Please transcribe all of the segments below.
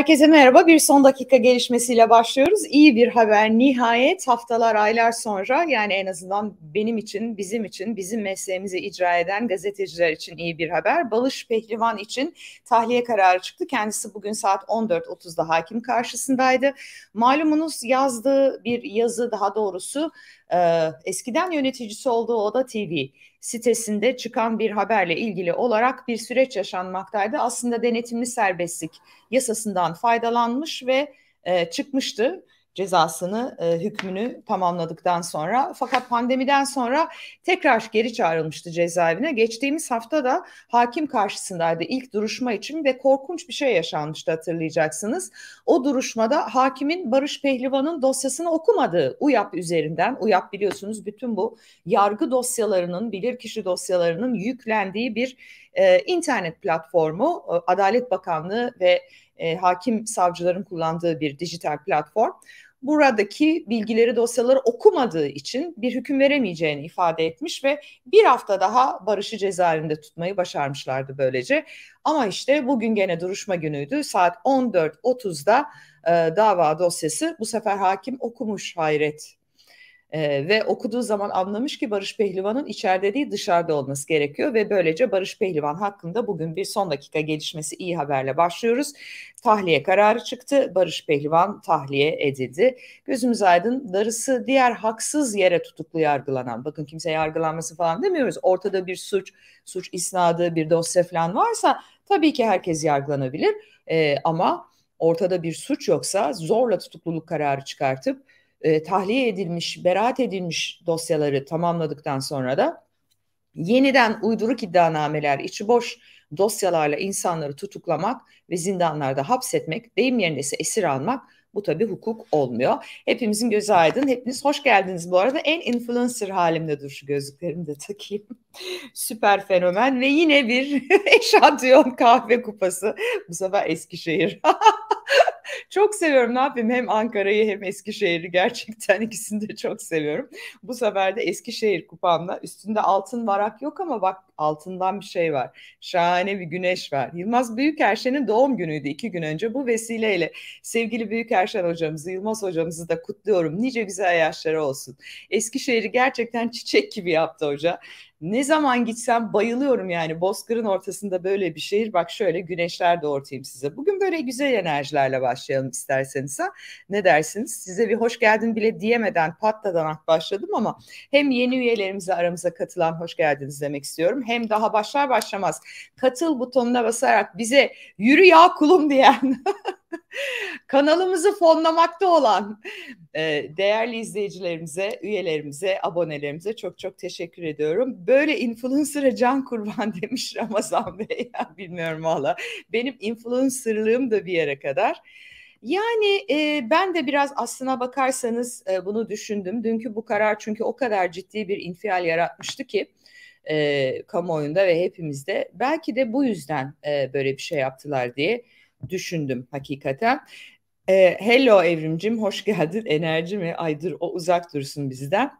Herkese merhaba. Bir son dakika gelişmesiyle başlıyoruz. İyi bir haber. Nihayet haftalar, aylar sonra yani en azından benim için, bizim için, bizim mesleğimizi icra eden gazeteciler için iyi bir haber. Balış Pehlivan için tahliye kararı çıktı. Kendisi bugün saat 14.30'da hakim karşısındaydı. Malumunuz yazdığı bir yazı daha doğrusu e, eskiden yöneticisi olduğu Oda TV sitesinde çıkan bir haberle ilgili olarak bir süreç yaşanmaktaydı. Aslında denetimli serbestlik yasasından faydalanmış ve e, çıkmıştı cezasını e, hükmünü tamamladıktan sonra fakat pandemiden sonra tekrar geri çağrılmıştı cezaevine. Geçtiğimiz hafta da hakim karşısındaydı ilk duruşma için ve korkunç bir şey yaşanmıştı hatırlayacaksınız. O duruşmada hakimin Barış Pehlivan'ın dosyasını okumadığı UYAP üzerinden UYAP biliyorsunuz bütün bu yargı dosyalarının bilirkişi dosyalarının yüklendiği bir e, internet platformu e, Adalet Bakanlığı ve e, hakim savcıların kullandığı bir dijital platform buradaki bilgileri dosyaları okumadığı için bir hüküm veremeyeceğini ifade etmiş ve bir hafta daha Barış'ı cezaevinde tutmayı başarmışlardı böylece. Ama işte bugün gene duruşma günüydü. Saat 14.30'da e, dava dosyası bu sefer hakim okumuş hayret e, ve okuduğu zaman anlamış ki Barış Pehlivan'ın içeride değil dışarıda olması gerekiyor ve böylece Barış Pehlivan hakkında bugün bir son dakika gelişmesi iyi haberle başlıyoruz. Tahliye kararı çıktı. Barış Pehlivan tahliye edildi. Gözümüz aydın darısı diğer haksız yere tutuklu yargılanan. Bakın kimse yargılanması falan demiyoruz. Ortada bir suç, suç isnadı, bir dosya falan varsa tabii ki herkes yargılanabilir. E, ama ortada bir suç yoksa zorla tutukluluk kararı çıkartıp e, tahliye edilmiş, beraat edilmiş dosyaları tamamladıktan sonra da yeniden uyduruk iddianameler, içi boş dosyalarla insanları tutuklamak ve zindanlarda hapsetmek, deyim yerinde ise esir almak bu tabii hukuk olmuyor. Hepimizin gözü aydın. Hepiniz hoş geldiniz bu arada. En influencer halimde dur şu gözlüklerimi de takayım. Süper fenomen ve yine bir eşantiyon kahve kupası. Bu sefer Eskişehir. Çok seviyorum ne yapayım hem Ankara'yı hem Eskişehir'i gerçekten ikisini de çok seviyorum. Bu sefer de Eskişehir kupamla üstünde altın varak yok ama bak altından bir şey var. Şahane bir güneş var. Yılmaz Büyükerşen'in doğum günüydü iki gün önce. Bu vesileyle sevgili Büyükerşen hocamızı, Yılmaz hocamızı da kutluyorum. Nice güzel yaşları olsun. Eskişehir'i gerçekten çiçek gibi yaptı hoca. Ne zaman gitsem bayılıyorum yani Bozkır'ın ortasında böyle bir şehir. Bak şöyle güneşler doğurtayım size. Bugün böyle güzel enerjilerle başlayalım isterseniz. Ha. Ne dersiniz? Size bir hoş geldin bile diyemeden patladan başladım ama hem yeni üyelerimize aramıza katılan hoş geldiniz demek istiyorum hem daha başlar başlamaz katıl butonuna basarak bize yürü ya kulum diyen kanalımızı fonlamakta olan e, değerli izleyicilerimize, üyelerimize, abonelerimize çok çok teşekkür ediyorum. Böyle influencer'a can kurban demiş Ramazan Bey. Ya, bilmiyorum valla. Benim influencer'lığım da bir yere kadar. Yani e, ben de biraz aslına bakarsanız e, bunu düşündüm. Dünkü bu karar çünkü o kadar ciddi bir infial yaratmıştı ki e, kamuoyunda ve hepimizde. Belki de bu yüzden e, böyle bir şey yaptılar diye düşündüm hakikaten. E, hello Evrimcim, hoş geldin. Enerji mi? Aydır o uzak dursun bizden.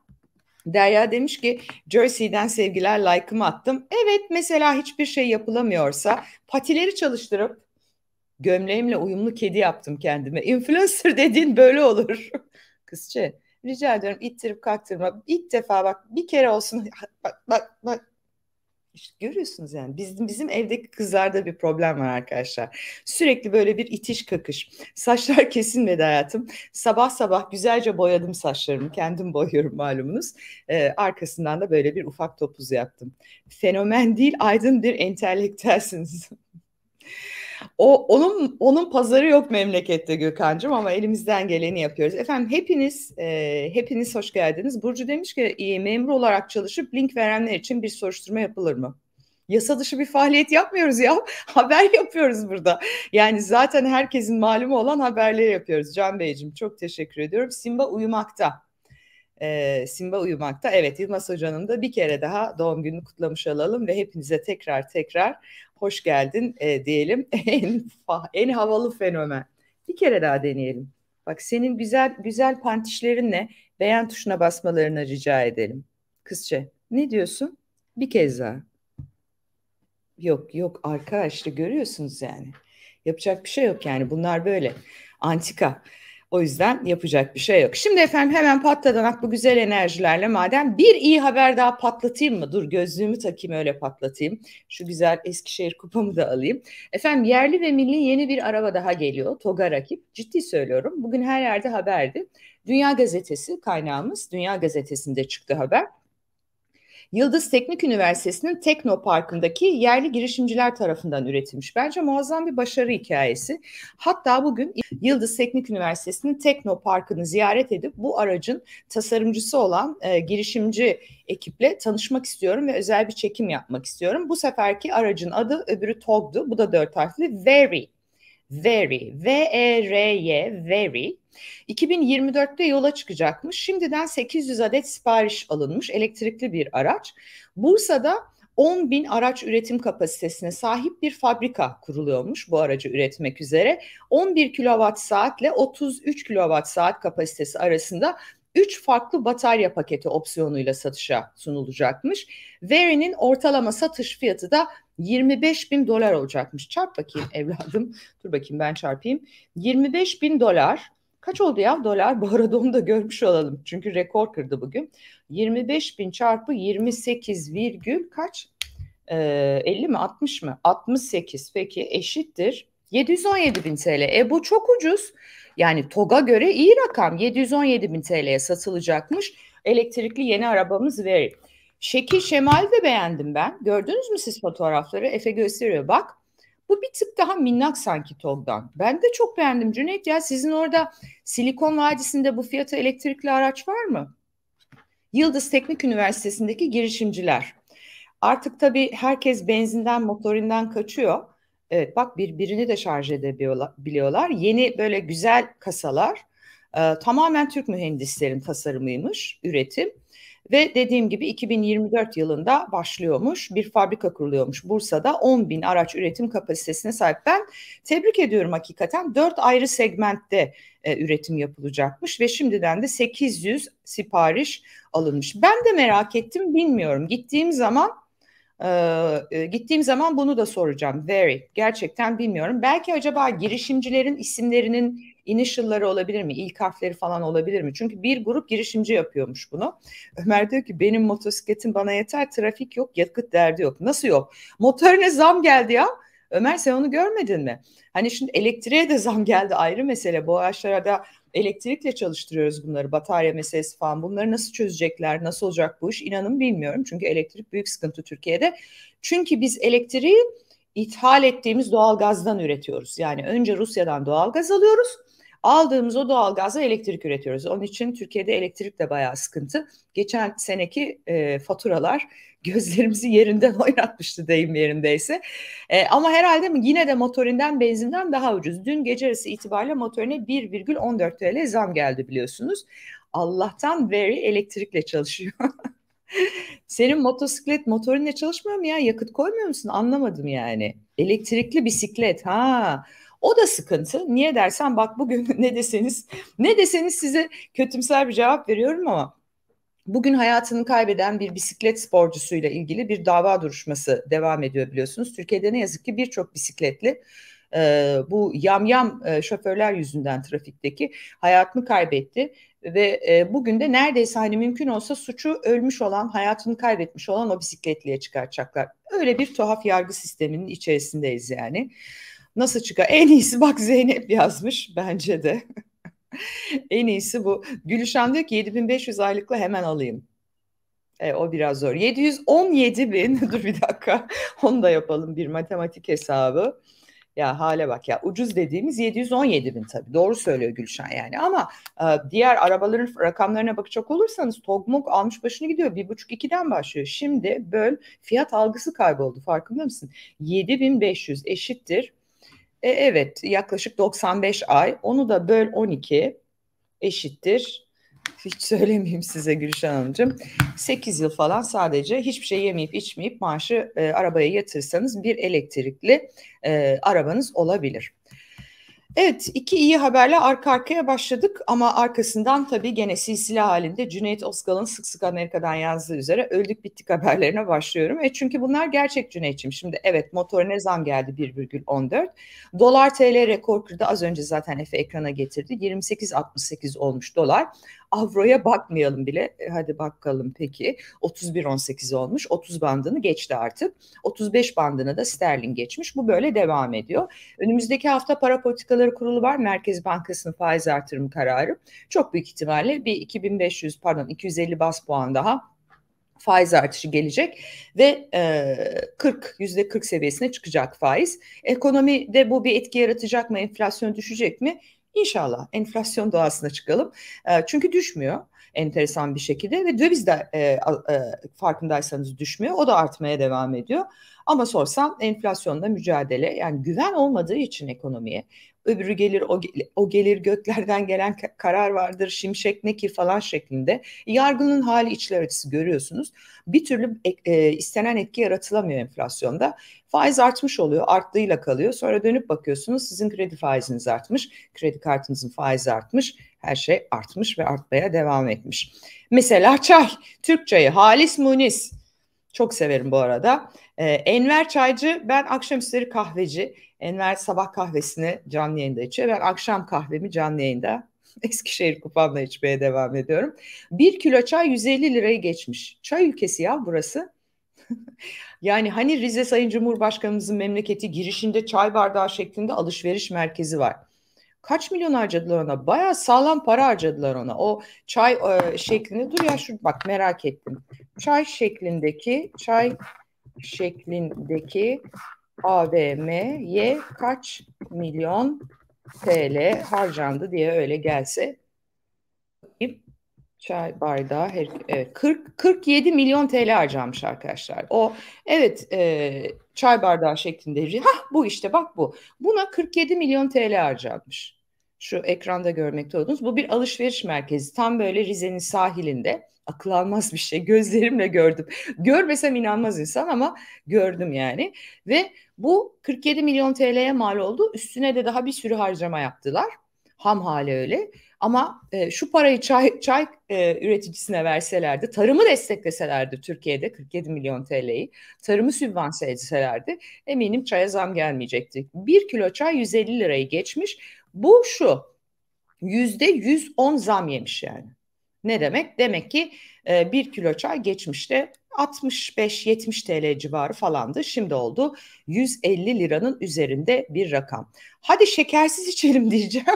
Derya demiş ki Jersey'den sevgiler like'ımı attım. Evet mesela hiçbir şey yapılamıyorsa patileri çalıştırıp gömleğimle uyumlu kedi yaptım kendime. Influencer dediğin böyle olur. Kızçı Rica ediyorum ittirip kalktırma. İlk defa bak bir kere olsun bak bak bak işte görüyorsunuz yani bizim, bizim evdeki kızlarda bir problem var arkadaşlar. Sürekli böyle bir itiş kakış. Saçlar kesilmedi hayatım. Sabah sabah güzelce boyadım saçlarımı. Kendim boyuyorum malumunuz. Ee, arkasından da böyle bir ufak topuz yaptım. Fenomen değil aydın bir entelektüelsiniz. O onun onun pazarı yok memlekette Gökhan'cığım ama elimizden geleni yapıyoruz. Efendim hepiniz e, hepiniz hoş geldiniz. Burcu demiş ki e, memur olarak çalışıp link verenler için bir soruşturma yapılır mı? Yasa dışı bir faaliyet yapmıyoruz ya. Haber yapıyoruz burada. Yani zaten herkesin malumu olan haberleri yapıyoruz. Can Beyciğim çok teşekkür ediyorum. Simba uyumakta e, Simba uyumakta. Evet Yılmaz Hoca'nın da bir kere daha doğum gününü kutlamış olalım ve hepinize tekrar tekrar hoş geldin e, diyelim. en, en havalı fenomen. Bir kere daha deneyelim. Bak senin güzel güzel pantişlerinle beğen tuşuna basmalarını rica edelim. Kızça ne diyorsun? Bir kez daha. Yok yok arkadaşlar görüyorsunuz yani. Yapacak bir şey yok yani bunlar böyle. Antika. O yüzden yapacak bir şey yok. Şimdi efendim hemen patladanak bu güzel enerjilerle madem bir iyi haber daha patlatayım mı? Dur gözlüğümü takayım öyle patlatayım. Şu güzel Eskişehir kupamı da alayım. Efendim yerli ve milli yeni bir araba daha geliyor. Toga rakip. Ciddi söylüyorum. Bugün her yerde haberdi. Dünya Gazetesi kaynağımız. Dünya Gazetesi'nde çıktı haber. Yıldız Teknik Üniversitesi'nin Teknopark'ındaki yerli girişimciler tarafından üretilmiş. Bence muazzam bir başarı hikayesi. Hatta bugün Yıldız Teknik Üniversitesi'nin Teknopark'ını ziyaret edip bu aracın tasarımcısı olan e, girişimci ekiple tanışmak istiyorum ve özel bir çekim yapmak istiyorum. Bu seferki aracın adı öbürü TOG'du. Bu da dört harfli. Very Very, e V-E-R-Y, Very. 2024'te yola çıkacakmış. Şimdiden 800 adet sipariş alınmış elektrikli bir araç. Bursa'da 10 bin araç üretim kapasitesine sahip bir fabrika kuruluyormuş bu aracı üretmek üzere. 11 kilowatt saatle 33 kilowatt saat kapasitesi arasında 3 farklı batarya paketi opsiyonuyla satışa sunulacakmış. Veri'nin ortalama satış fiyatı da 25 bin dolar olacakmış. Çarp bakayım evladım. Dur bakayım ben çarpayım. 25 bin dolar. Kaç oldu ya dolar? Bu arada onu da görmüş olalım. Çünkü rekor kırdı bugün. 25 bin çarpı 28 virgül kaç? Ee, 50 mi 60 mı? 68 peki eşittir. 717 bin TL. E bu çok ucuz. Yani TOG'a göre iyi rakam. 717 bin TL'ye satılacakmış elektrikli yeni arabamız veri. Şekil şemal de beğendim ben. Gördünüz mü siz fotoğrafları? Efe gösteriyor bak. Bu bir tık daha minnak sanki TOG'dan. Ben de çok beğendim Cüneyt ya. Sizin orada Silikon Vadisi'nde bu fiyata elektrikli araç var mı? Yıldız Teknik Üniversitesi'ndeki girişimciler. Artık tabii herkes benzinden, motorinden kaçıyor. Evet bak birbirini de şarj edebiliyorlar. Yeni böyle güzel kasalar e, tamamen Türk mühendislerin tasarımıymış üretim. Ve dediğim gibi 2024 yılında başlıyormuş bir fabrika kuruluyormuş Bursa'da 10 bin araç üretim kapasitesine sahip. Ben tebrik ediyorum hakikaten 4 ayrı segmentte e, üretim yapılacakmış ve şimdiden de 800 sipariş alınmış. Ben de merak ettim bilmiyorum gittiğim zaman ee, e, gittiğim zaman bunu da soracağım. Very. Gerçekten bilmiyorum. Belki acaba girişimcilerin isimlerinin initialları olabilir mi? İlk harfleri falan olabilir mi? Çünkü bir grup girişimci yapıyormuş bunu. Ömer diyor ki benim motosikletim bana yeter. Trafik yok, yakıt derdi yok. Nasıl yok? Motorine zam geldi ya. Ömer sen onu görmedin mi? Hani şimdi elektriğe de zam geldi ayrı mesele. Bu araçlara da elektrikle çalıştırıyoruz bunları. Batarya meselesi falan bunları nasıl çözecekler, nasıl olacak bu iş inanın bilmiyorum. Çünkü elektrik büyük sıkıntı Türkiye'de. Çünkü biz elektriği ithal ettiğimiz doğalgazdan üretiyoruz. Yani önce Rusya'dan doğalgaz alıyoruz. Aldığımız o doğalgazla elektrik üretiyoruz. Onun için Türkiye'de elektrik de bayağı sıkıntı. Geçen seneki e, faturalar gözlerimizi yerinden oynatmıştı deyim yerindeyse. E, ama herhalde mi yine de motorinden benzinden daha ucuz. Dün gece arası itibariyle motorine 1,14 TL zam geldi biliyorsunuz. Allah'tan very elektrikle çalışıyor. Senin motosiklet motorunla çalışmıyor mu ya? Yakıt koymuyor musun? Anlamadım yani. Elektrikli bisiklet ha. O da sıkıntı. Niye dersen bak bugün ne deseniz ne deseniz size kötümser bir cevap veriyorum ama Bugün hayatını kaybeden bir bisiklet sporcusuyla ilgili bir dava duruşması devam ediyor biliyorsunuz. Türkiye'de ne yazık ki birçok bisikletli e, bu yamyam e, şoförler yüzünden trafikteki hayatını kaybetti ve e, bugün de neredeyse hani mümkün olsa suçu ölmüş olan, hayatını kaybetmiş olan o bisikletliye çıkartacaklar. Öyle bir tuhaf yargı sisteminin içerisindeyiz yani. Nasıl çıkar? En iyisi bak Zeynep yazmış bence de. en iyisi bu. Gülüşen diyor ki 7500 aylıkla hemen alayım. E, o biraz zor. 717 bin. Dur bir dakika. Onu da yapalım bir matematik hesabı. Ya hale bak ya ucuz dediğimiz 717 bin tabii doğru söylüyor Gülşen yani ama e, diğer arabaların rakamlarına bakacak olursanız Togmuk almış başını gidiyor Bir buçuk ikiden başlıyor. Şimdi böl fiyat algısı kayboldu farkında mısın? 7500 eşittir e, evet yaklaşık 95 ay. Onu da böl 12 eşittir. Hiç söylemeyeyim size Gülşen Hanımcığım. 8 yıl falan sadece hiçbir şey yemeyip içmeyip maaşı e, arabaya yatırsanız bir elektrikli e, arabanız olabilir. Evet iki iyi haberle arka arkaya başladık ama arkasından tabii gene silsile halinde Cüneyt Özkal'ın sık sık Amerika'dan yazdığı üzere öldük bittik haberlerine başlıyorum. E çünkü bunlar gerçek Cüneyt'ciğim. Şimdi evet motorine zam geldi 1,14. Dolar TL rekor kırdı az önce zaten Efe ekrana getirdi. 28.68 olmuş dolar. Avro'ya bakmayalım bile. E, hadi bakalım peki. 31.18 olmuş. 30 bandını geçti artık. 35 bandına da sterlin geçmiş. Bu böyle devam ediyor. Önümüzdeki hafta para politikaları kurulu var. Merkez Bankası'nın faiz artırımı kararı. Çok büyük ihtimalle bir 2500 pardon 250 bas puan daha faiz artışı gelecek ve e, 40 yüzde 40 seviyesine çıkacak faiz. Ekonomide bu bir etki yaratacak mı? Enflasyon düşecek mi? İnşallah enflasyon doğasına çıkalım. Çünkü düşmüyor enteresan bir şekilde ve döviz de e, e, farkındaysanız düşmüyor. O da artmaya devam ediyor. Ama sorsan enflasyonla mücadele yani güven olmadığı için ekonomiye öbürü gelir o, gelir, o gelir göklerden gelen karar vardır şimşek ne ki falan şeklinde yargının hali içler acısı görüyorsunuz. Bir türlü e, e, istenen etki yaratılamıyor enflasyonda. Faiz artmış oluyor arttığıyla kalıyor sonra dönüp bakıyorsunuz sizin kredi faiziniz artmış kredi kartınızın faizi artmış her şey artmış ve artmaya devam etmiş. Mesela çay, Türk çayı, halis munis. Çok severim bu arada. Ee, Enver çaycı, ben akşamüstleri kahveci. Enver sabah kahvesini canlı yayında içiyor. Ben akşam kahvemi canlı yayında Eskişehir kupanla içmeye devam ediyorum. Bir kilo çay 150 lirayı geçmiş. Çay ülkesi ya burası. yani hani Rize Sayın Cumhurbaşkanımızın memleketi girişinde çay bardağı şeklinde alışveriş merkezi var kaç milyon harcadılar ona? Baya sağlam para harcadılar ona. O çay e, şeklinde dur ya şu bak merak ettim. Çay şeklindeki çay şeklindeki AVM'ye kaç milyon TL harcandı diye öyle gelse çay bardağı her, evet, 40 47 milyon TL harcamış arkadaşlar. O evet e, çay bardağı şeklinde. Ha bu işte bak bu. Buna 47 milyon TL harcamış. Şu ekranda görmekte olduğunuz bu bir alışveriş merkezi. Tam böyle Rize'nin sahilinde. Akıl almaz bir şey. Gözlerimle gördüm. Görmesem inanmaz insan ama gördüm yani. Ve bu 47 milyon TL'ye mal oldu. Üstüne de daha bir sürü harcama yaptılar. Ham hali öyle. Ama e, şu parayı çay, çay e, üreticisine verselerdi, tarımı destekleselerdi Türkiye'de 47 milyon TL'yi, tarımı sübvanse etselerdi eminim çaya zam gelmeyecekti. Bir kilo çay 150 lirayı geçmiş. Bu şu yüzde 110 zam yemiş yani. Ne demek? Demek ki e, bir kilo çay geçmişte 65-70 TL civarı falandı. Şimdi oldu 150 liranın üzerinde bir rakam. Hadi şekersiz içelim diyeceğim.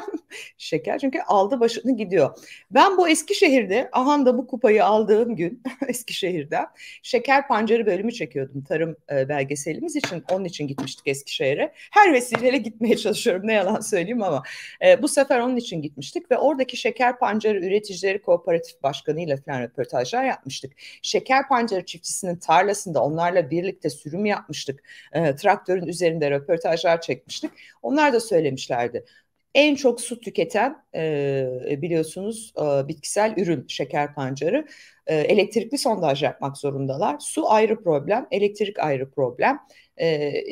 Şeker çünkü aldı başını gidiyor. Ben bu Eskişehir'de ahan da bu kupayı aldığım gün Eskişehir'de şeker pancarı bölümü çekiyordum tarım e, belgeselimiz için. Onun için gitmiştik Eskişehir'e. Her vesileyle gitmeye çalışıyorum ne yalan söyleyeyim ama e, bu sefer onun için gitmiştik ve oradaki şeker pancarı üreticileri kooperatif başkanıyla falan röportajlar yapmıştık. Şeker pancarı çiftçisinin tarlasında onlarla birlikte sürüm yapmıştık. E, traktörün üzerinde röportajlar çekmiştik. Onlar da söylemişlerdi en çok su tüketen e, biliyorsunuz e, bitkisel ürün şeker pancarı. E, elektrikli sondaj yapmak zorundalar. Su ayrı problem, elektrik ayrı problem. E,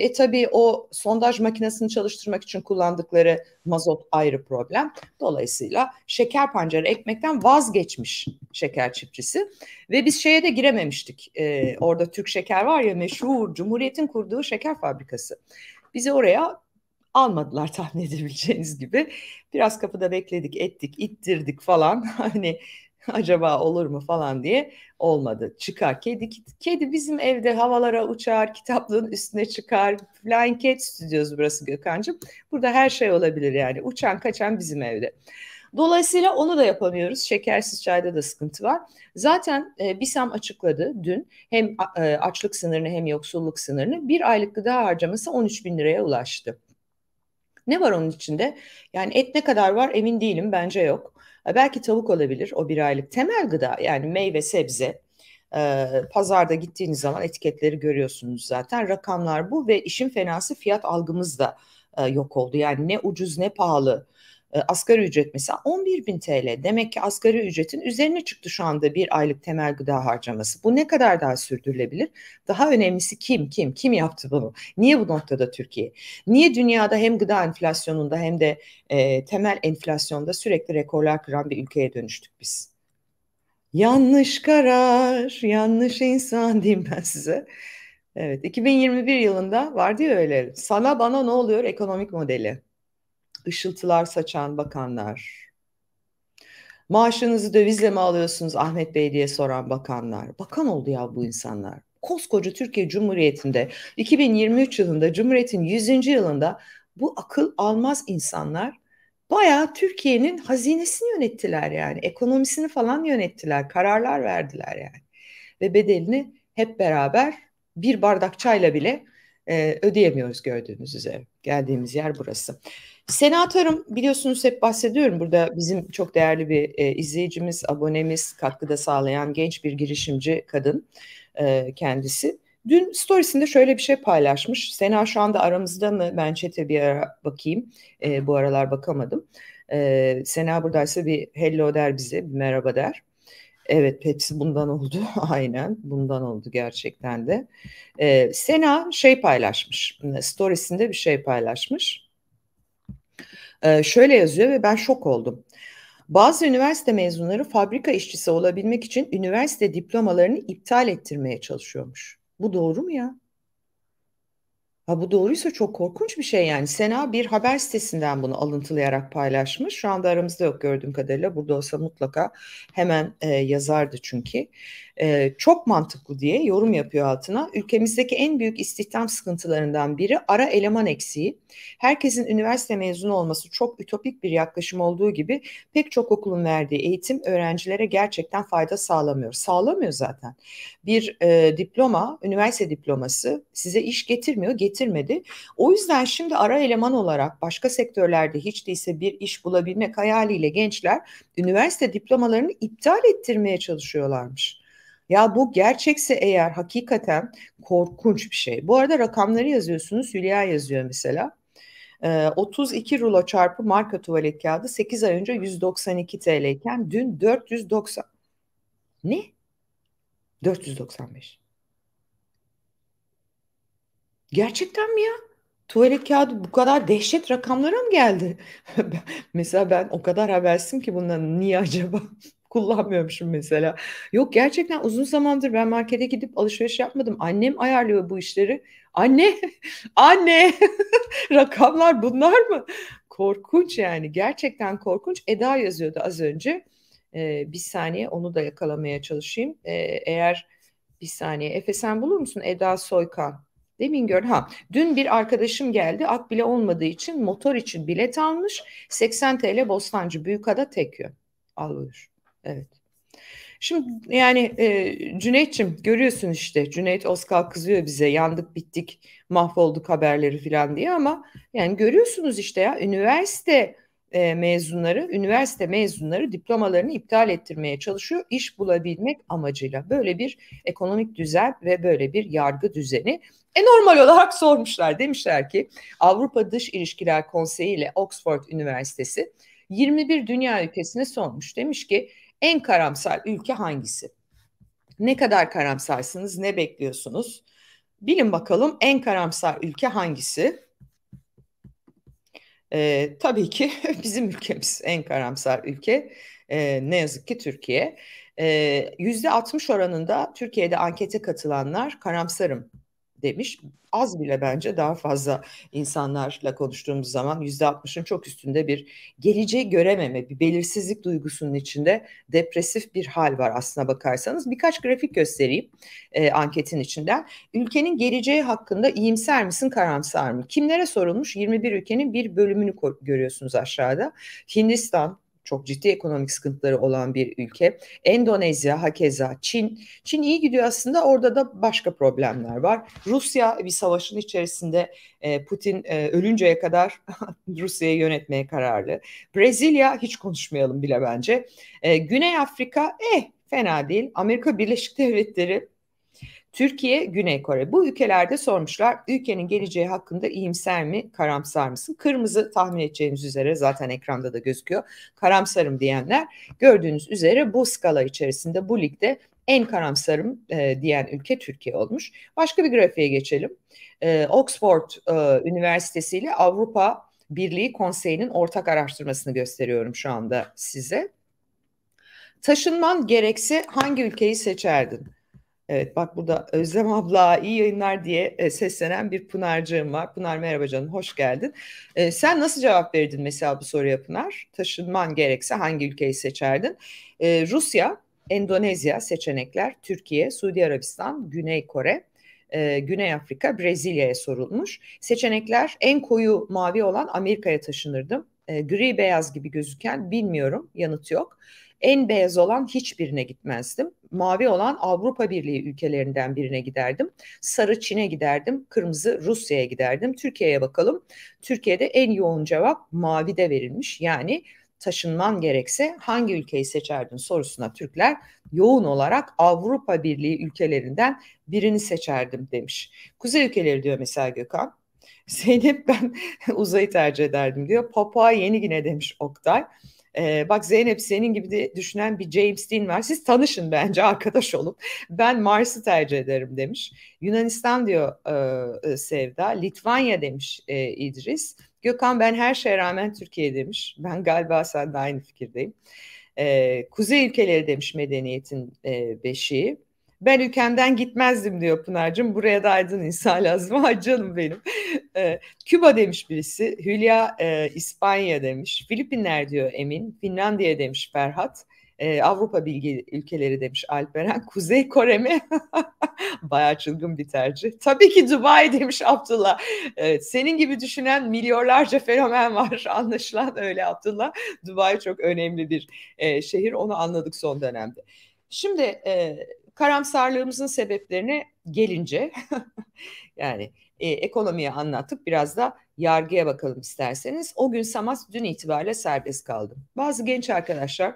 e tabii o sondaj makinesini çalıştırmak için kullandıkları mazot ayrı problem. Dolayısıyla şeker pancarı ekmekten vazgeçmiş şeker çiftçisi. Ve biz şeye de girememiştik. E, orada Türk Şeker var ya meşhur Cumhuriyet'in kurduğu şeker fabrikası. Bizi oraya almadılar tahmin edebileceğiniz gibi. Biraz kapıda bekledik, ettik, ittirdik falan. Hani acaba olur mu falan diye olmadı. Çıkar kedi. Kedi bizim evde havalara uçar, kitaplığın üstüne çıkar. Flying Cat Studios burası Gökhan'cığım. Burada her şey olabilir yani. Uçan kaçan bizim evde. Dolayısıyla onu da yapamıyoruz. Şekersiz çayda da sıkıntı var. Zaten e, BİSAM açıkladı dün hem e, açlık sınırını hem yoksulluk sınırını bir aylık gıda harcaması 13 bin liraya ulaştı. Ne var onun içinde? Yani et ne kadar var emin değilim bence yok. E, belki tavuk olabilir o bir aylık. Temel gıda yani meyve, sebze. E, pazarda gittiğiniz zaman etiketleri görüyorsunuz zaten. Rakamlar bu ve işin fenası fiyat algımız da e, yok oldu. Yani ne ucuz ne pahalı e, asgari ücret mesela 11 bin TL. Demek ki asgari ücretin üzerine çıktı şu anda bir aylık temel gıda harcaması. Bu ne kadar daha sürdürülebilir? Daha önemlisi kim? Kim? Kim yaptı bunu? Niye bu noktada Türkiye? Niye dünyada hem gıda enflasyonunda hem de e, temel enflasyonda sürekli rekorlar kıran bir ülkeye dönüştük biz? Yanlış karar, yanlış insan diyeyim ben size. Evet, 2021 yılında vardı ya öyle. Sana bana ne oluyor ekonomik modeli ışıltılar saçan bakanlar. Maaşınızı dövizle mi alıyorsunuz Ahmet Bey diye soran bakanlar. Bakan oldu ya bu insanlar. Koskoca Türkiye Cumhuriyeti'nde 2023 yılında Cumhuriyet'in 100. yılında bu akıl almaz insanlar bayağı Türkiye'nin hazinesini yönettiler yani. Ekonomisini falan yönettiler. Kararlar verdiler yani. Ve bedelini hep beraber bir bardak çayla bile e, ödeyemiyoruz gördüğünüz üzere. Geldiğimiz yer burası. Senatörüm biliyorsunuz hep bahsediyorum burada bizim çok değerli bir e, izleyicimiz, abonemiz, katkıda sağlayan genç bir girişimci kadın e, kendisi. Dün storiesinde şöyle bir şey paylaşmış. Sena şu anda aramızda mı? Ben çete bir ara bakayım. E, bu aralar bakamadım. E, Sena buradaysa bir hello der bize, bir merhaba der. Evet Pepsi bundan oldu. Aynen bundan oldu gerçekten de. E, Sena şey paylaşmış. E, storiesinde bir şey paylaşmış. Ee, şöyle yazıyor ve ben şok oldum. Bazı üniversite mezunları fabrika işçisi olabilmek için üniversite diplomalarını iptal ettirmeye çalışıyormuş. Bu doğru mu ya? Ha bu doğruysa çok korkunç bir şey yani. Sena bir haber sitesinden bunu alıntılayarak paylaşmış. Şu anda aramızda yok gördüğüm kadarıyla. Burada olsa mutlaka hemen e, yazardı çünkü e, çok mantıklı diye yorum yapıyor altına. Ülkemizdeki en büyük istihdam sıkıntılarından biri ara eleman eksiği. Herkesin üniversite mezunu olması çok ütopik bir yaklaşım olduğu gibi pek çok okulun verdiği eğitim öğrencilere gerçekten fayda sağlamıyor. Sağlamıyor zaten. Bir e, diploma, üniversite diploması size iş getirmiyor, getirmedi. O yüzden şimdi ara eleman olarak başka sektörlerde hiç değilse bir iş bulabilmek hayaliyle gençler üniversite diplomalarını iptal ettirmeye çalışıyorlarmış. Ya bu gerçekse eğer hakikaten korkunç bir şey. Bu arada rakamları yazıyorsunuz. Hülya yazıyor mesela. 32 ee, rulo çarpı marka tuvalet kağıdı 8 ay önce 192 TL iken dün 490. Ne? 495. Gerçekten mi ya? Tuvalet kağıdı bu kadar dehşet rakamlara mı geldi? mesela ben o kadar habersim ki bundan niye acaba? kullanmıyormuşum mesela. Yok gerçekten uzun zamandır ben markete gidip alışveriş yapmadım. Annem ayarlıyor bu işleri. Anne, anne rakamlar bunlar mı? Korkunç yani gerçekten korkunç. Eda yazıyordu az önce. Ee, bir saniye onu da yakalamaya çalışayım. Ee, eğer bir saniye Efe sen bulur musun Eda Soykan? Demin gördüm. ha dün bir arkadaşım geldi at bile olmadığı için motor için bilet almış 80 TL Bostancı Büyükada tek yön alıyor. Evet. Şimdi yani e, Cüneyt'cim görüyorsun işte Cüneyt Oskal kızıyor bize yandık bittik mahvolduk haberleri falan diye ama yani görüyorsunuz işte ya üniversite e, mezunları üniversite mezunları diplomalarını iptal ettirmeye çalışıyor iş bulabilmek amacıyla böyle bir ekonomik düzen ve böyle bir yargı düzeni e normal olarak sormuşlar demişler ki Avrupa Dış İlişkiler Konseyi ile Oxford Üniversitesi 21 dünya ülkesine sormuş demiş ki en karamsar ülke hangisi? Ne kadar karamsarsınız, ne bekliyorsunuz? Bilin bakalım en karamsar ülke hangisi? Ee, tabii ki bizim ülkemiz en karamsar ülke. Ee, ne yazık ki Türkiye. Ee, %60 oranında Türkiye'de ankete katılanlar karamsarım demiş. Az bile bence daha fazla insanlarla konuştuğumuz zaman yüzde %60'ın çok üstünde bir geleceği görememe, bir belirsizlik duygusunun içinde depresif bir hal var aslına bakarsanız. Birkaç grafik göstereyim e, anketin içinden. Ülkenin geleceği hakkında iyimser misin, karamsar mı? Kimlere sorulmuş? 21 ülkenin bir bölümünü görüyorsunuz aşağıda. Hindistan, çok ciddi ekonomik sıkıntıları olan bir ülke. Endonezya, hakeza, Çin. Çin iyi gidiyor aslında orada da başka problemler var. Rusya bir savaşın içerisinde e, Putin e, ölünceye kadar Rusya'yı yönetmeye kararlı. Brezilya hiç konuşmayalım bile bence. E, Güney Afrika eh fena değil. Amerika Birleşik Devletleri Türkiye, Güney Kore. Bu ülkelerde sormuşlar ülkenin geleceği hakkında iyimser mi, karamsar mısın? Kırmızı tahmin edeceğiniz üzere zaten ekranda da gözüküyor. Karamsarım diyenler gördüğünüz üzere bu skala içerisinde bu ligde en karamsarım e, diyen ülke Türkiye olmuş. Başka bir grafiğe geçelim. E, Oxford e, Üniversitesi ile Avrupa Birliği Konseyi'nin ortak araştırmasını gösteriyorum şu anda size. Taşınman gerekse hangi ülkeyi seçerdin? Evet bak burada Özlem abla iyi yayınlar diye e, seslenen bir Pınar'cığım var. Pınar merhaba canım hoş geldin. E, sen nasıl cevap verirdin mesela bu soruya Pınar? Taşınman gerekse hangi ülkeyi seçerdin? E, Rusya, Endonezya seçenekler, Türkiye, Suudi Arabistan, Güney Kore, e, Güney Afrika, Brezilya'ya sorulmuş. Seçenekler en koyu mavi olan Amerika'ya taşınırdım. E, gri beyaz gibi gözüken bilmiyorum yanıt yok. En beyaz olan hiçbirine gitmezdim. Mavi olan Avrupa Birliği ülkelerinden birine giderdim. Sarı Çin'e giderdim. Kırmızı Rusya'ya giderdim. Türkiye'ye bakalım. Türkiye'de en yoğun cevap mavide verilmiş. Yani taşınman gerekse hangi ülkeyi seçerdin sorusuna Türkler yoğun olarak Avrupa Birliği ülkelerinden birini seçerdim demiş. Kuzey ülkeleri diyor mesela Gökhan. Zeynep ben uzayı tercih ederdim diyor. Papua Yeni Gine demiş Oktay. E, bak Zeynep senin gibi de düşünen bir James Dean var. Siz tanışın bence arkadaş olun. Ben Mars'ı tercih ederim demiş. Yunanistan diyor e, Sevda. Litvanya demiş e, İdris. Gökhan ben her şeye rağmen Türkiye demiş. Ben galiba sen de aynı fikirdeyim. E, kuzey ülkeleri demiş medeniyetin e, beşiği. Ben ülkemden gitmezdim diyor Pınar'cığım. Buraya da aydın insan lazım. Ha canım benim. E, Küba demiş birisi. Hülya e, İspanya demiş. Filipinler diyor Emin. Finlandiya demiş Ferhat. E, Avrupa bilgi ülkeleri demiş Alperen. Kuzey Kore mi? Bayağı çılgın bir tercih. Tabii ki Dubai demiş Abdullah. Evet, senin gibi düşünen milyonlarca fenomen var. Anlaşılan öyle Abdullah. Dubai çok önemli bir e, şehir. Onu anladık son dönemde. Şimdi e, Karamsarlığımızın sebeplerine gelince yani e, ekonomiye anlattık biraz da yargıya bakalım isterseniz. O gün Samas dün itibariyle serbest kaldı. Bazı genç arkadaşlar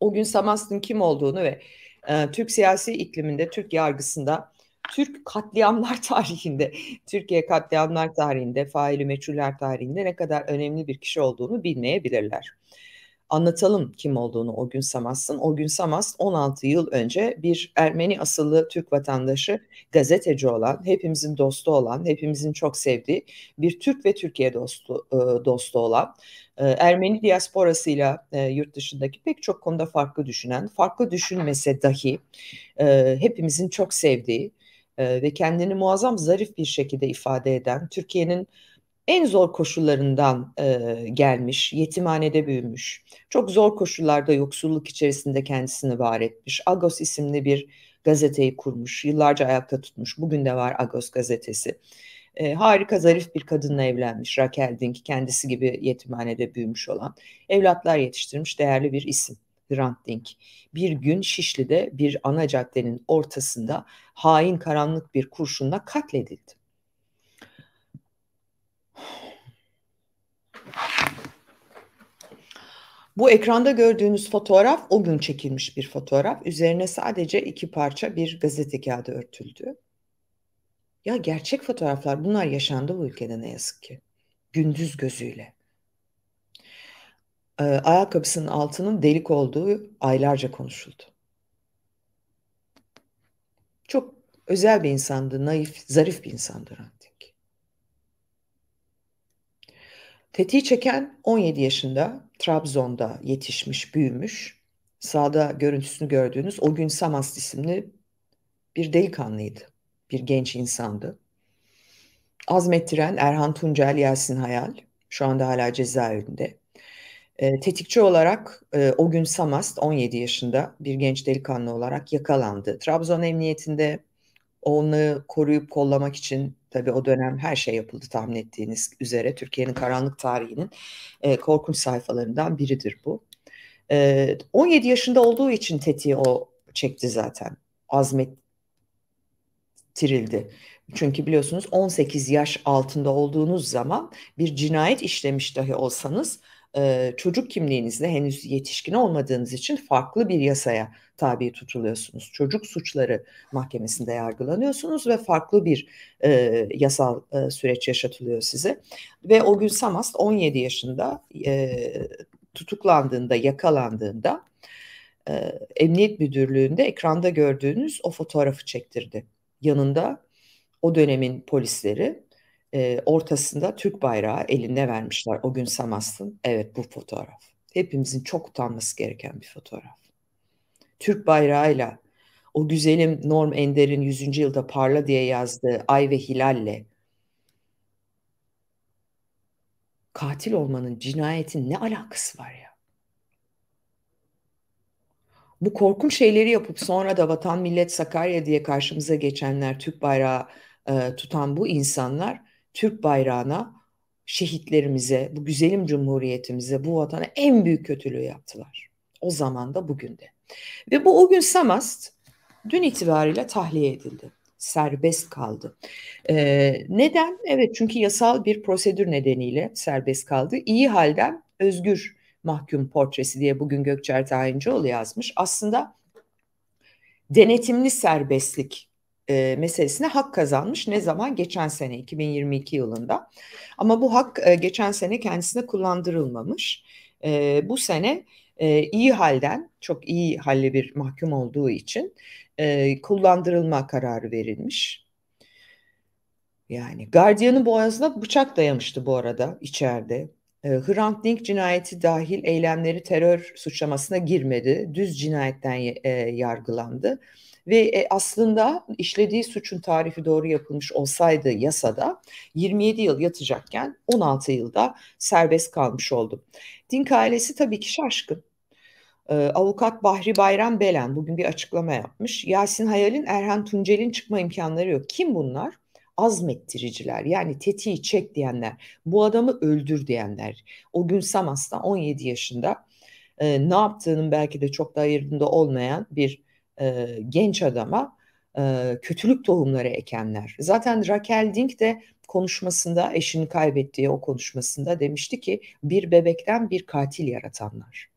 o gün Samas'ın kim olduğunu ve e, Türk siyasi ikliminde, Türk yargısında, Türk katliamlar tarihinde, Türkiye katliamlar tarihinde, faili meçhuller tarihinde ne kadar önemli bir kişi olduğunu bilmeyebilirler anlatalım kim olduğunu o gün Samast'ın. O gün Samast 16 yıl önce bir Ermeni asıllı Türk vatandaşı gazeteci olan, hepimizin dostu olan, hepimizin çok sevdiği bir Türk ve Türkiye dostu, e, dostu olan e, Ermeni diasporasıyla e, yurt dışındaki pek çok konuda farklı düşünen, farklı düşünmese dahi hepimizin çok sevdiği ve kendini muazzam zarif bir şekilde ifade eden, Türkiye'nin en zor koşullarından e, gelmiş, yetimhanede büyümüş, çok zor koşullarda yoksulluk içerisinde kendisini var etmiş. Agos isimli bir gazeteyi kurmuş, yıllarca ayakta tutmuş. Bugün de var Agos gazetesi. E, harika zarif bir kadınla evlenmiş Raquel Dink, kendisi gibi yetimhanede büyümüş olan. Evlatlar yetiştirmiş değerli bir isim. Hrant Dink. Bir gün Şişli'de bir ana caddenin ortasında hain karanlık bir kurşunla katledildi. Bu ekranda gördüğünüz fotoğraf o gün çekilmiş bir fotoğraf. Üzerine sadece iki parça bir gazete kağıdı örtüldü. Ya gerçek fotoğraflar bunlar yaşandı bu ülkede ne yazık ki. Gündüz gözüyle. Ee, ayakkabısının altının delik olduğu aylarca konuşuldu. Çok özel bir insandı, naif, zarif bir insandı Rand. Tetiği çeken 17 yaşında Trabzon'da yetişmiş, büyümüş. Sağda görüntüsünü gördüğünüz o gün Samast isimli bir delikanlıydı. Bir genç insandı. Azmettiren Erhan Tuncel Yasin Hayal şu anda hala cezaevinde. E, tetikçi olarak e, o gün Samast 17 yaşında bir genç delikanlı olarak yakalandı. Trabzon Emniyetinde onu koruyup kollamak için tabii o dönem her şey yapıldı tahmin ettiğiniz üzere. Türkiye'nin karanlık tarihinin e, korkunç sayfalarından biridir bu. E, 17 yaşında olduğu için tetiği o çekti zaten. Azmettirildi. Çünkü biliyorsunuz 18 yaş altında olduğunuz zaman bir cinayet işlemiş dahi olsanız e, çocuk kimliğinizle henüz yetişkin olmadığınız için farklı bir yasaya tabi tutuluyorsunuz. Çocuk suçları mahkemesinde yargılanıyorsunuz ve farklı bir e, yasal e, süreç yaşatılıyor size. Ve o gün Samast 17 yaşında e, tutuklandığında, yakalandığında e, Emniyet Müdürlüğü'nde ekranda gördüğünüz o fotoğrafı çektirdi. Yanında o dönemin polisleri e, ortasında Türk bayrağı eline vermişler o gün Samast'ın. Evet bu fotoğraf. Hepimizin çok utanması gereken bir fotoğraf. Türk bayrağıyla, o güzelim Norm Ender'in 100. yılda parla diye yazdığı Ay ve Hilal'le katil olmanın cinayetin ne alakası var ya? Bu korkunç şeyleri yapıp sonra da vatan millet Sakarya diye karşımıza geçenler Türk bayrağı e, tutan bu insanlar Türk bayrağına, şehitlerimize, bu güzelim cumhuriyetimize, bu vatana en büyük kötülüğü yaptılar. O zaman da bugün de. Ve bu o gün Samast dün itibariyle tahliye edildi. Serbest kaldı. Ee, neden? Evet çünkü yasal bir prosedür nedeniyle serbest kaldı. İyi halden özgür mahkum portresi diye bugün Gökçer Tayincioğlu yazmış. Aslında denetimli serbestlik e, meselesine hak kazanmış. Ne zaman? Geçen sene 2022 yılında. Ama bu hak e, geçen sene kendisine kullandırılmamış. E, bu sene e, iyi halden çok iyi halli bir mahkum olduğu için e, kullandırılma kararı verilmiş. Yani gardiyanın boğazına bıçak dayamıştı bu arada içeride. E, Hrant Dink cinayeti dahil eylemleri terör suçlamasına girmedi. Düz cinayetten e, yargılandı. Ve e, aslında işlediği suçun tarifi doğru yapılmış olsaydı yasada 27 yıl yatacakken 16 yılda serbest kalmış oldu. Dink ailesi tabii ki şaşkın. Ee, avukat Bahri Bayram Belen bugün bir açıklama yapmış. Yasin Hayal'in, Erhan Tuncel'in çıkma imkanları yok. Kim bunlar? Azmettiriciler yani tetiği çek diyenler, bu adamı öldür diyenler. O gün Samas'ta 17 yaşında e, ne yaptığının belki de çok da ayırdığında olmayan bir e, genç adama e, kötülük tohumları ekenler. Zaten Raquel Dink de konuşmasında eşini kaybettiği o konuşmasında demişti ki bir bebekten bir katil yaratanlar.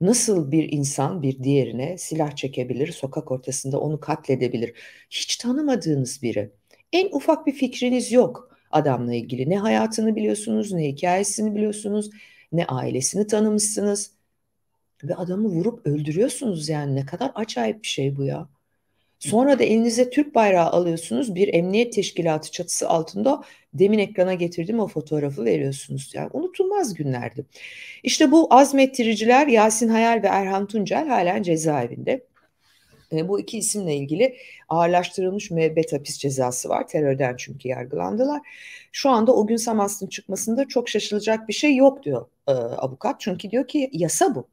Nasıl bir insan bir diğerine silah çekebilir, sokak ortasında onu katledebilir? Hiç tanımadığınız biri. En ufak bir fikriniz yok adamla ilgili. Ne hayatını biliyorsunuz, ne hikayesini biliyorsunuz, ne ailesini tanımışsınız. Ve adamı vurup öldürüyorsunuz yani ne kadar acayip bir şey bu ya. Sonra da elinize Türk bayrağı alıyorsunuz. Bir emniyet teşkilatı çatısı altında demin ekrana getirdim o fotoğrafı veriyorsunuz. Yani unutulmaz günlerdi. İşte bu azmettiriciler Yasin Hayal ve Erhan Tuncel halen cezaevinde. E, bu iki isimle ilgili ağırlaştırılmış müebbet hapis cezası var. Terörden çünkü yargılandılar. Şu anda o gün Samas'ın çıkmasında çok şaşılacak bir şey yok diyor e, avukat. Çünkü diyor ki yasa bu.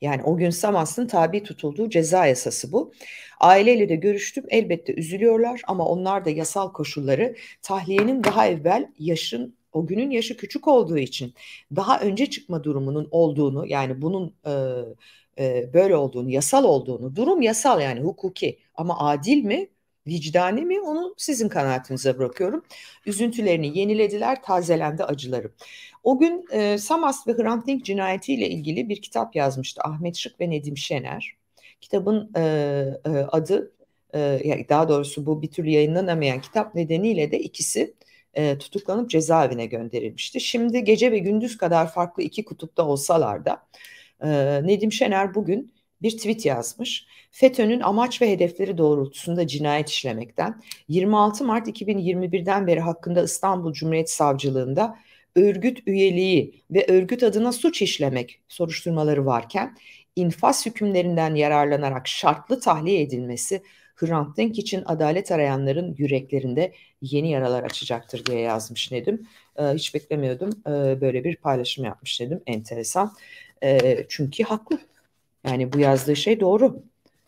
Yani o gün Samas'ın tabi tutulduğu ceza yasası bu. Aileyle de görüştüm elbette üzülüyorlar ama onlar da yasal koşulları tahliyenin daha evvel yaşın o günün yaşı küçük olduğu için daha önce çıkma durumunun olduğunu yani bunun e, e, böyle olduğunu yasal olduğunu durum yasal yani hukuki ama adil mi vicdani mi onu sizin kanaatinize bırakıyorum. Üzüntülerini yenilediler tazelendi acılarım. O gün e, Samas ve Hrant Dink cinayetiyle ilgili bir kitap yazmıştı Ahmet Şık ve Nedim Şener. Kitabın e, e, adı, e, daha doğrusu bu bir türlü yayınlanamayan kitap nedeniyle de ikisi e, tutuklanıp cezaevine gönderilmişti. Şimdi gece ve gündüz kadar farklı iki kutupta olsalar da e, Nedim Şener bugün bir tweet yazmış. FETÖ'nün amaç ve hedefleri doğrultusunda cinayet işlemekten 26 Mart 2021'den beri hakkında İstanbul Cumhuriyet Savcılığında örgüt üyeliği ve örgüt adına suç işlemek soruşturmaları varken infaz hükümlerinden yararlanarak şartlı tahliye edilmesi Hrant Dink için adalet arayanların yüreklerinde yeni yaralar açacaktır diye yazmış Nedim. Ee, hiç beklemiyordum ee, böyle bir paylaşım yapmış Nedim. Enteresan. Ee, çünkü haklı. Yani bu yazdığı şey doğru.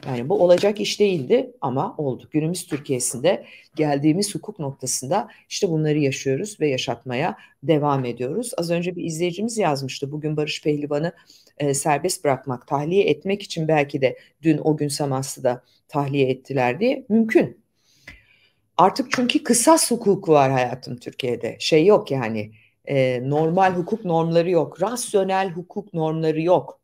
Yani bu olacak iş değildi ama oldu. Günümüz Türkiye'sinde geldiğimiz hukuk noktasında işte bunları yaşıyoruz ve yaşatmaya devam ediyoruz. Az önce bir izleyicimiz yazmıştı. Bugün Barış Pehlivan'ı e, serbest bırakmak, tahliye etmek için belki de dün o gün da tahliye ettiler diye mümkün. Artık çünkü kısas hukuku var hayatım Türkiye'de. Şey yok yani e, normal hukuk normları yok. Rasyonel hukuk normları yok.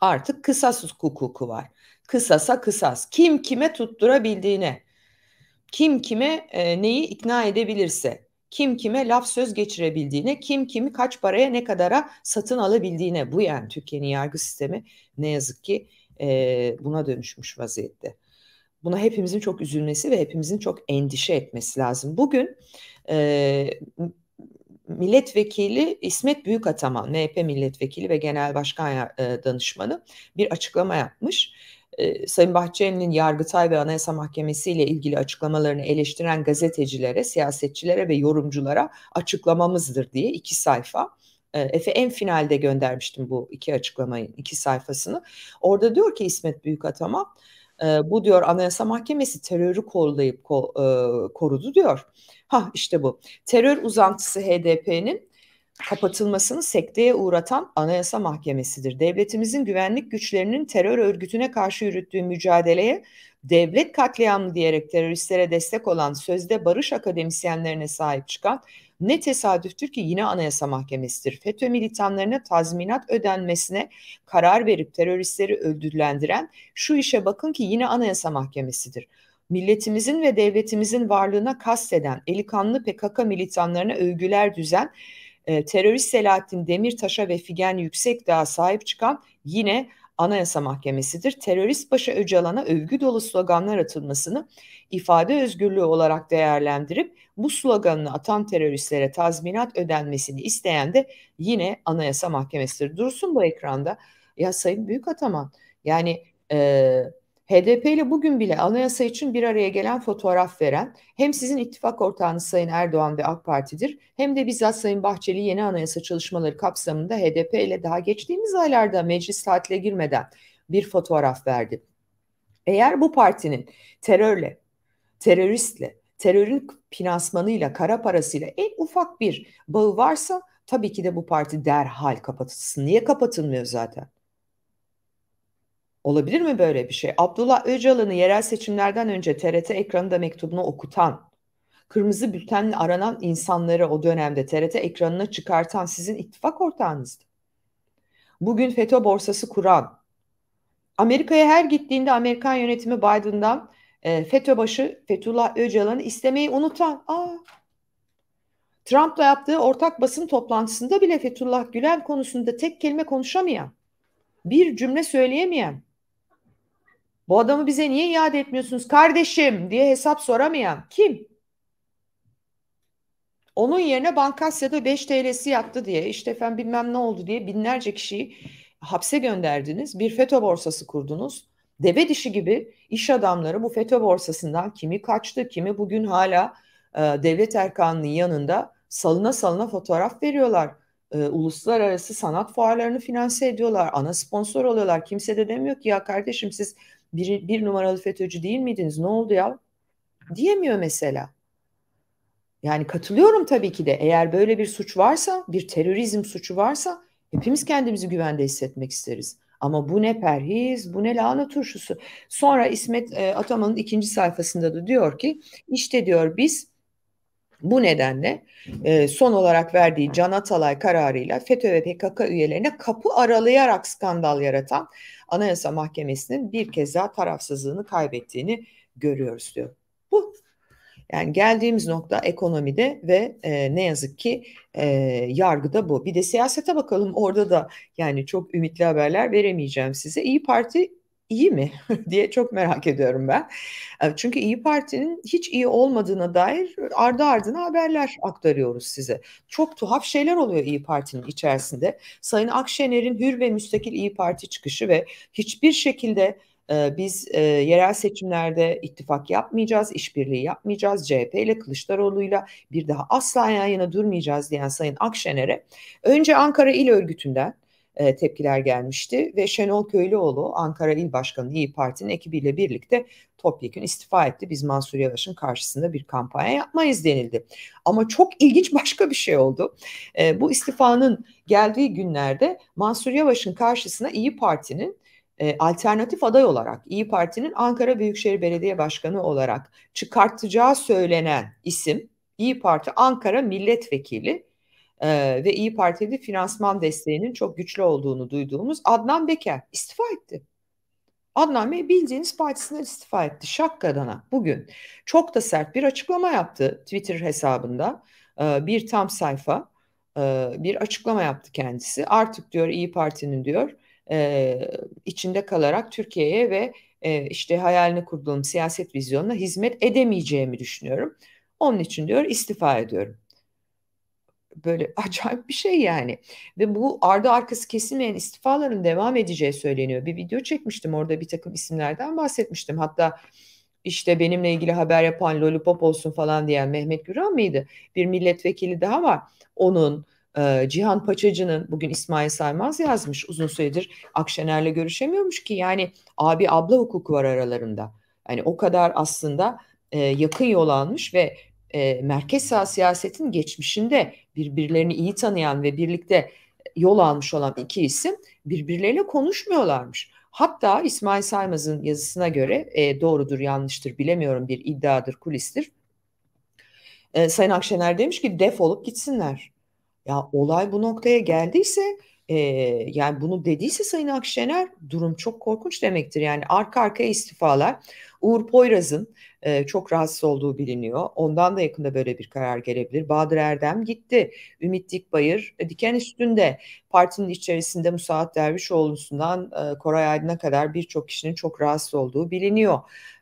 Artık kısas hukuku var kısasa kısas. Kim kime tutturabildiğine, kim kime e, neyi ikna edebilirse, kim kime laf söz geçirebildiğine, kim kimi kaç paraya ne kadara satın alabildiğine. Bu yani Türkiye'nin yargı sistemi ne yazık ki e, buna dönüşmüş vaziyette. Buna hepimizin çok üzülmesi ve hepimizin çok endişe etmesi lazım. Bugün e, milletvekili İsmet Büyükataman, MHP milletvekili ve genel başkan e, danışmanı bir açıklama yapmış e, Sayın Bahçeli'nin Yargıtay ve Anayasa Mahkemesi ile ilgili açıklamalarını eleştiren gazetecilere, siyasetçilere ve yorumculara açıklamamızdır diye iki sayfa. E, Efe en finalde göndermiştim bu iki açıklamayı, iki sayfasını. Orada diyor ki İsmet Büyükatama, e, bu diyor Anayasa Mahkemesi terörü kollayıp korudu diyor. Ha işte bu. Terör uzantısı HDP'nin kapatılmasını sekteye uğratan Anayasa Mahkemesi'dir. Devletimizin güvenlik güçlerinin terör örgütüne karşı yürüttüğü mücadeleye devlet katliamı diyerek teröristlere destek olan sözde barış akademisyenlerine sahip çıkan ne tesadüftür ki yine Anayasa Mahkemesi'dir. FETÖ militanlarına tazminat ödenmesine karar verip teröristleri öldürülendiren şu işe bakın ki yine Anayasa Mahkemesi'dir milletimizin ve devletimizin varlığına kasteden eli kanlı PKK militanlarına övgüler düzen e, terörist Selahattin Demirtaş'a ve Figen Yüksekdağ'a sahip çıkan yine Anayasa Mahkemesi'dir. Terörist Paşa Öcalan'a övgü dolu sloganlar atılmasını ifade özgürlüğü olarak değerlendirip bu sloganını atan teröristlere tazminat ödenmesini isteyen de yine Anayasa Mahkemesi'dir. Dursun bu ekranda. Ya Sayın ataman. yani e, HDP ile bugün bile anayasa için bir araya gelen fotoğraf veren hem sizin ittifak ortağınız Sayın Erdoğan ve AK Parti'dir hem de bizzat Sayın Bahçeli yeni anayasa çalışmaları kapsamında HDP ile daha geçtiğimiz aylarda meclis tatile girmeden bir fotoğraf verdi. Eğer bu partinin terörle, teröristle, terörün finansmanıyla, kara parasıyla en ufak bir bağı varsa tabii ki de bu parti derhal kapatılsın. Niye kapatılmıyor zaten? Olabilir mi böyle bir şey? Abdullah Öcalan'ı yerel seçimlerden önce TRT ekranında mektubunu okutan, kırmızı bültenle aranan insanları o dönemde TRT ekranına çıkartan sizin ittifak ortağınızdı. Bugün FETÖ borsası kuran, Amerika'ya her gittiğinde Amerikan yönetimi Biden'dan e, FETÖ başı Fethullah Öcalan'ı istemeyi unutan, aa, Trump'la yaptığı ortak basın toplantısında bile Fethullah Gülen konusunda tek kelime konuşamayan, bir cümle söyleyemeyen, bu adamı bize niye iade etmiyorsunuz kardeşim diye hesap soramayan kim? Onun yerine Bankasya'da 5 TL'si yattı diye işte efendim bilmem ne oldu diye binlerce kişiyi hapse gönderdiniz. Bir FETÖ borsası kurdunuz. Deve dişi gibi iş adamları bu FETÖ borsasından kimi kaçtı kimi bugün hala e, devlet erkanının yanında salına salına fotoğraf veriyorlar. E, uluslararası sanat fuarlarını finanse ediyorlar. Ana sponsor oluyorlar. Kimse de demiyor ki ya kardeşim siz bir, bir numaralı FETÖ'cü değil miydiniz? Ne oldu ya? Diyemiyor mesela. Yani katılıyorum tabii ki de eğer böyle bir suç varsa, bir terörizm suçu varsa hepimiz kendimizi güvende hissetmek isteriz. Ama bu ne perhiz, bu ne lahana turşusu. Sonra İsmet e, Ataman'ın ikinci sayfasında da diyor ki işte diyor biz bu nedenle e, son olarak verdiği Can Atalay kararıyla FETÖ ve PKK üyelerine kapı aralayarak skandal yaratan Anayasa Mahkemesi'nin bir kez daha tarafsızlığını kaybettiğini görüyoruz diyor. Bu yani geldiğimiz nokta ekonomide ve e, ne yazık ki e, yargıda bu. Bir de siyasete bakalım orada da yani çok ümitli haberler veremeyeceğim size. İyi Parti iyi mi diye çok merak ediyorum ben. E, çünkü İyi Parti'nin hiç iyi olmadığına dair ardı ardına haberler aktarıyoruz size. Çok tuhaf şeyler oluyor İyi Parti'nin içerisinde. Sayın Akşener'in hür ve müstakil İyi Parti çıkışı ve hiçbir şekilde e, biz e, yerel seçimlerde ittifak yapmayacağız, işbirliği yapmayacağız, CHP ile Kılıçdaroğlu'yla bir daha asla yan yana durmayacağız diyen Sayın Akşener'e önce Ankara İl Örgütü'nden e, tepkiler gelmişti ve Şenol Köylüoğlu Ankara İl Başkanı İyi Parti'nin ekibiyle birlikte topyekün istifa etti. Biz Mansur Yavaş'ın karşısında bir kampanya yapmayız denildi. Ama çok ilginç başka bir şey oldu. E, bu istifanın geldiği günlerde Mansur Yavaş'ın karşısına İyi Parti'nin e, alternatif aday olarak İyi Parti'nin Ankara Büyükşehir Belediye Başkanı olarak çıkartacağı söylenen isim İyi Parti Ankara Milletvekili e, ve İyi Parti'de finansman desteğinin çok güçlü olduğunu duyduğumuz Adnan Beker istifa etti. Adnan Bey bildiğiniz partisinden istifa etti. Şakkadana bugün çok da sert bir açıklama yaptı Twitter hesabında. bir tam sayfa bir açıklama yaptı kendisi. Artık diyor İyi Parti'nin diyor içinde kalarak Türkiye'ye ve işte hayalini kurduğum siyaset vizyonuna hizmet edemeyeceğimi düşünüyorum. Onun için diyor istifa ediyorum böyle acayip bir şey yani. Ve bu ardı arkası kesilmeyen istifaların devam edeceği söyleniyor. Bir video çekmiştim orada bir takım isimlerden bahsetmiştim. Hatta işte benimle ilgili haber yapan lollipop olsun falan diyen Mehmet Güran mıydı? Bir milletvekili daha var. Onun e, Cihan Paçacı'nın bugün İsmail Saymaz yazmış uzun süredir Akşener'le görüşemiyormuş ki yani abi abla hukuku var aralarında. Hani o kadar aslında e, yakın yol almış ve e, merkez sağ siyasetin geçmişinde birbirlerini iyi tanıyan ve birlikte yol almış olan iki isim birbirleriyle konuşmuyorlarmış. Hatta İsmail Saymaz'ın yazısına göre e, doğrudur yanlıştır bilemiyorum bir iddiadır kulistir. E, Sayın Akşener demiş ki defolup gitsinler. Ya olay bu noktaya geldiyse e, yani bunu dediyse Sayın Akşener durum çok korkunç demektir. Yani arka arkaya istifalar Uğur Poyraz'ın e, çok rahatsız olduğu biliniyor. Ondan da yakında böyle bir karar gelebilir. Bahadır Erdem gitti. Ümit Dikbayır e, diken üstünde. Partinin içerisinde Musaat Dervişoğlu'sundan e, Koray Aydın'a kadar birçok kişinin çok rahatsız olduğu biliniyor.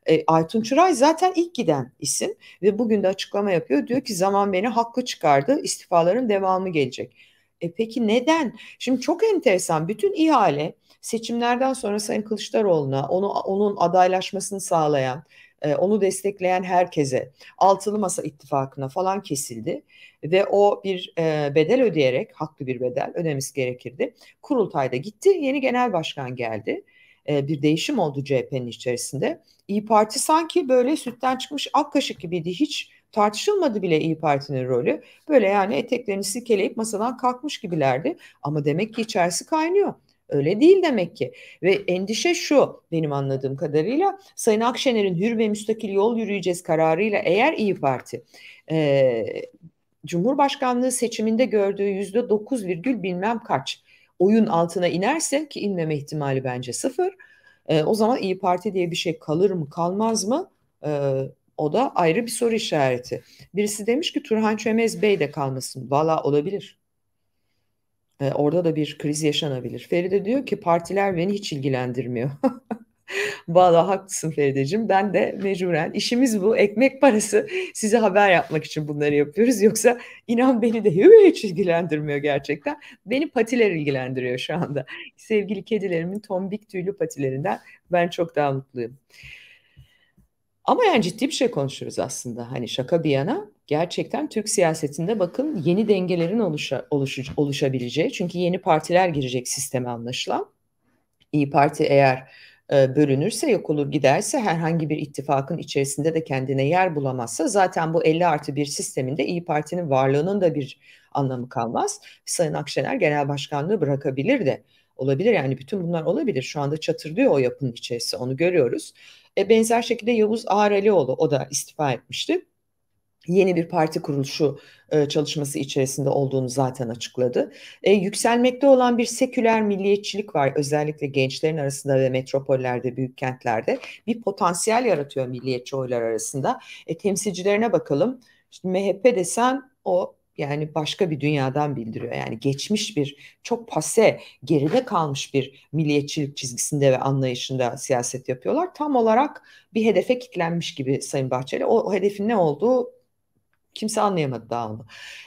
E, Aytun Çıray zaten ilk giden isim ve bugün de açıklama yapıyor. Diyor ki zaman beni haklı çıkardı. İstifaların devamı gelecek. E peki neden? Şimdi çok enteresan bütün ihale seçimlerden sonra Sayın Kılıçdaroğlu'na onu, onun adaylaşmasını sağlayan e, onu destekleyen herkese, Altılı Masa ittifakına falan kesildi ve o bir e, bedel ödeyerek, haklı bir bedel ödemesi gerekirdi. Kurultayda gitti, yeni genel başkan geldi. E, bir değişim oldu CHP'nin içerisinde. İyi Parti sanki böyle sütten çıkmış ak kaşık gibiydi. Hiç tartışılmadı bile İyi Parti'nin rolü. Böyle yani eteklerini silkeleyip masadan kalkmış gibilerdi. Ama demek ki içerisi kaynıyor. Öyle değil demek ki. Ve endişe şu benim anladığım kadarıyla Sayın Akşener'in hür ve müstakil yol yürüyeceğiz kararıyla eğer İyi Parti e, Cumhurbaşkanlığı seçiminde gördüğü yüzde dokuz virgül bilmem kaç oyun altına inerse ki inmeme ihtimali bence sıfır. E, o zaman İyi Parti diye bir şey kalır mı kalmaz mı? E, o da ayrı bir soru işareti. Birisi demiş ki Turhan Çömez Bey de kalmasın. Valla olabilir. E, orada da bir kriz yaşanabilir. Feride diyor ki partiler beni hiç ilgilendirmiyor. Valla haklısın Ferideciğim. Ben de mecburen işimiz bu. Ekmek parası. Size haber yapmak için bunları yapıyoruz. Yoksa inan beni de hiç ilgilendirmiyor gerçekten. Beni patiler ilgilendiriyor şu anda. Sevgili kedilerimin tombik tüylü patilerinden ben çok daha mutluyum. Ama yani ciddi bir şey konuşuruz aslında. Hani şaka bir yana gerçekten Türk siyasetinde bakın yeni dengelerin oluşa, oluş oluşabileceği. Çünkü yeni partiler girecek sisteme anlaşılan. İyi Parti eğer e, bölünürse, yok olur giderse herhangi bir ittifakın içerisinde de kendine yer bulamazsa zaten bu 50 artı bir sisteminde İyi Parti'nin varlığının da bir anlamı kalmaz. Sayın Akşener genel başkanlığı bırakabilir de olabilir. Yani bütün bunlar olabilir. Şu anda çatırdıyor o yapının içerisi onu görüyoruz. E, benzer şekilde Yavuz Ağralioğlu o da istifa etmişti. Yeni bir parti kuruluşu e, çalışması içerisinde olduğunu zaten açıkladı. E, yükselmekte olan bir seküler milliyetçilik var özellikle gençlerin arasında ve metropollerde, büyük kentlerde. Bir potansiyel yaratıyor milliyetçi oylar arasında. E, temsilcilerine bakalım. Şimdi MHP desen o yani başka bir dünyadan bildiriyor. Yani geçmiş bir çok pase geride kalmış bir milliyetçilik çizgisinde ve anlayışında siyaset yapıyorlar. Tam olarak bir hedefe kitlenmiş gibi Sayın Bahçeli. O, o hedefin ne olduğu Kimse anlayamadı daha onu.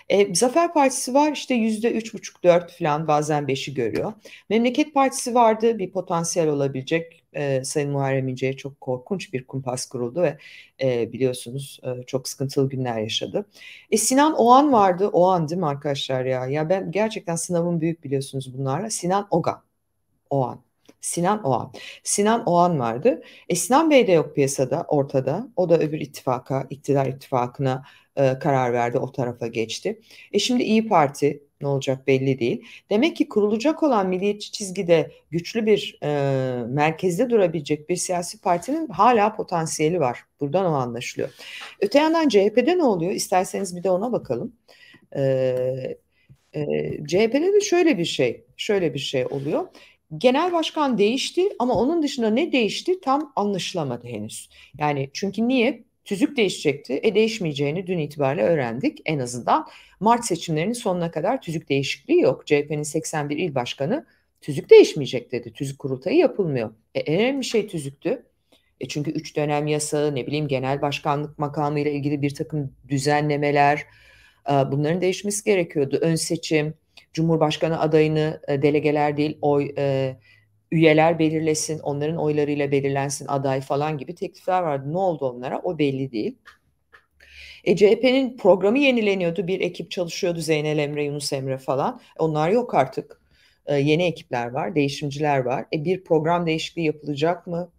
E, Zafer Partisi var işte yüzde üç buçuk dört falan bazen beşi görüyor. Memleket Partisi vardı bir potansiyel olabilecek. E, Sayın Muharrem İnce'ye çok korkunç bir kumpas kuruldu ve e, biliyorsunuz e, çok sıkıntılı günler yaşadı. E, Sinan Oğan vardı. Oğan değil mi arkadaşlar ya? Ya ben gerçekten sınavım büyük biliyorsunuz bunlarla. Sinan Ogan. Oğan. Sinan Oğan. Sinan Oğan vardı. E, Sinan Bey de yok piyasada, ortada. O da öbür ittifaka, iktidar ittifakına e, karar verdi, o tarafa geçti. E şimdi İyi Parti ne olacak belli değil. Demek ki kurulacak olan milliyetçi çizgide güçlü bir e, merkezde durabilecek bir siyasi partinin hala potansiyeli var. Buradan o anlaşılıyor. Öte yandan CHP'de ne oluyor? İsterseniz bir de ona bakalım. E, e, CHP'de de şöyle bir şey, şöyle bir şey oluyor. Genel başkan değişti ama onun dışında ne değişti tam anlaşılamadı henüz. Yani çünkü niye? Tüzük değişecekti. E değişmeyeceğini dün itibariyle öğrendik. En azından Mart seçimlerinin sonuna kadar tüzük değişikliği yok. CHP'nin 81 il başkanı tüzük değişmeyecek dedi. Tüzük kurultayı yapılmıyor. E, en önemli şey tüzüktü. E çünkü üç dönem yasağı, ne bileyim genel başkanlık makamı ile ilgili bir takım düzenlemeler, e, bunların değişmesi gerekiyordu. Ön seçim, Cumhurbaşkanı adayını e, delegeler değil oy e, üyeler belirlesin, onların oylarıyla belirlensin aday falan gibi teklifler vardı. Ne oldu onlara? O belli değil. E, CHP'nin programı yenileniyordu. Bir ekip çalışıyordu Zeynel Emre, Yunus Emre falan. Onlar yok artık. E, yeni ekipler var, değişimciler var. E, bir program değişikliği yapılacak mı?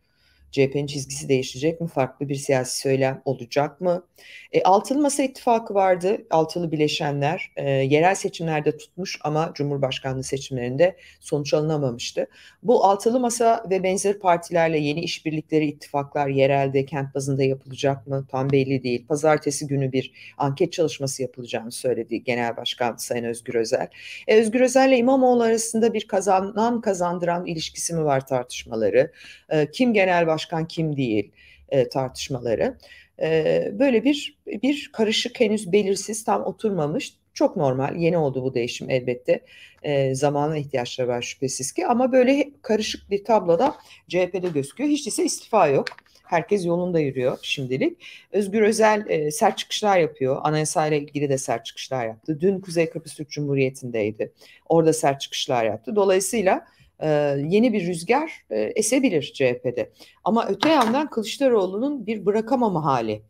CHP'nin çizgisi değişecek mi? Farklı bir siyasi söylem olacak mı? E, altılı Masa ittifakı vardı. Altılı bileşenler e, yerel seçimlerde tutmuş ama Cumhurbaşkanlığı seçimlerinde sonuç alınamamıştı. Bu altılı masa ve benzer partilerle yeni işbirlikleri, ittifaklar yerelde, kent bazında yapılacak mı? Tam belli değil. Pazartesi günü bir anket çalışması yapılacağını söyledi Genel Başkan Sayın Özgür Özel. E, Özgür Özel ile İmamoğlu arasında bir kazanan kazandıran ilişkisi mi var tartışmaları? E, kim genel başkan başkan kim değil e, tartışmaları. E, böyle bir bir karışık henüz belirsiz tam oturmamış çok normal yeni oldu bu değişim elbette e, zamana ihtiyaçları var şüphesiz ki ama böyle karışık bir tabloda CHP'de gözüküyor hiç değilse istifa yok. Herkes yolunda yürüyor şimdilik. Özgür Özel e, sert çıkışlar yapıyor. anayasa ile ilgili de sert çıkışlar yaptı. Dün Kuzey Kıbrıs Türk Cumhuriyeti'ndeydi. Orada sert çıkışlar yaptı. Dolayısıyla e, yeni bir rüzgar e, esebilir CHP'de. Ama öte yandan Kılıçdaroğlu'nun bir bırakamama hali,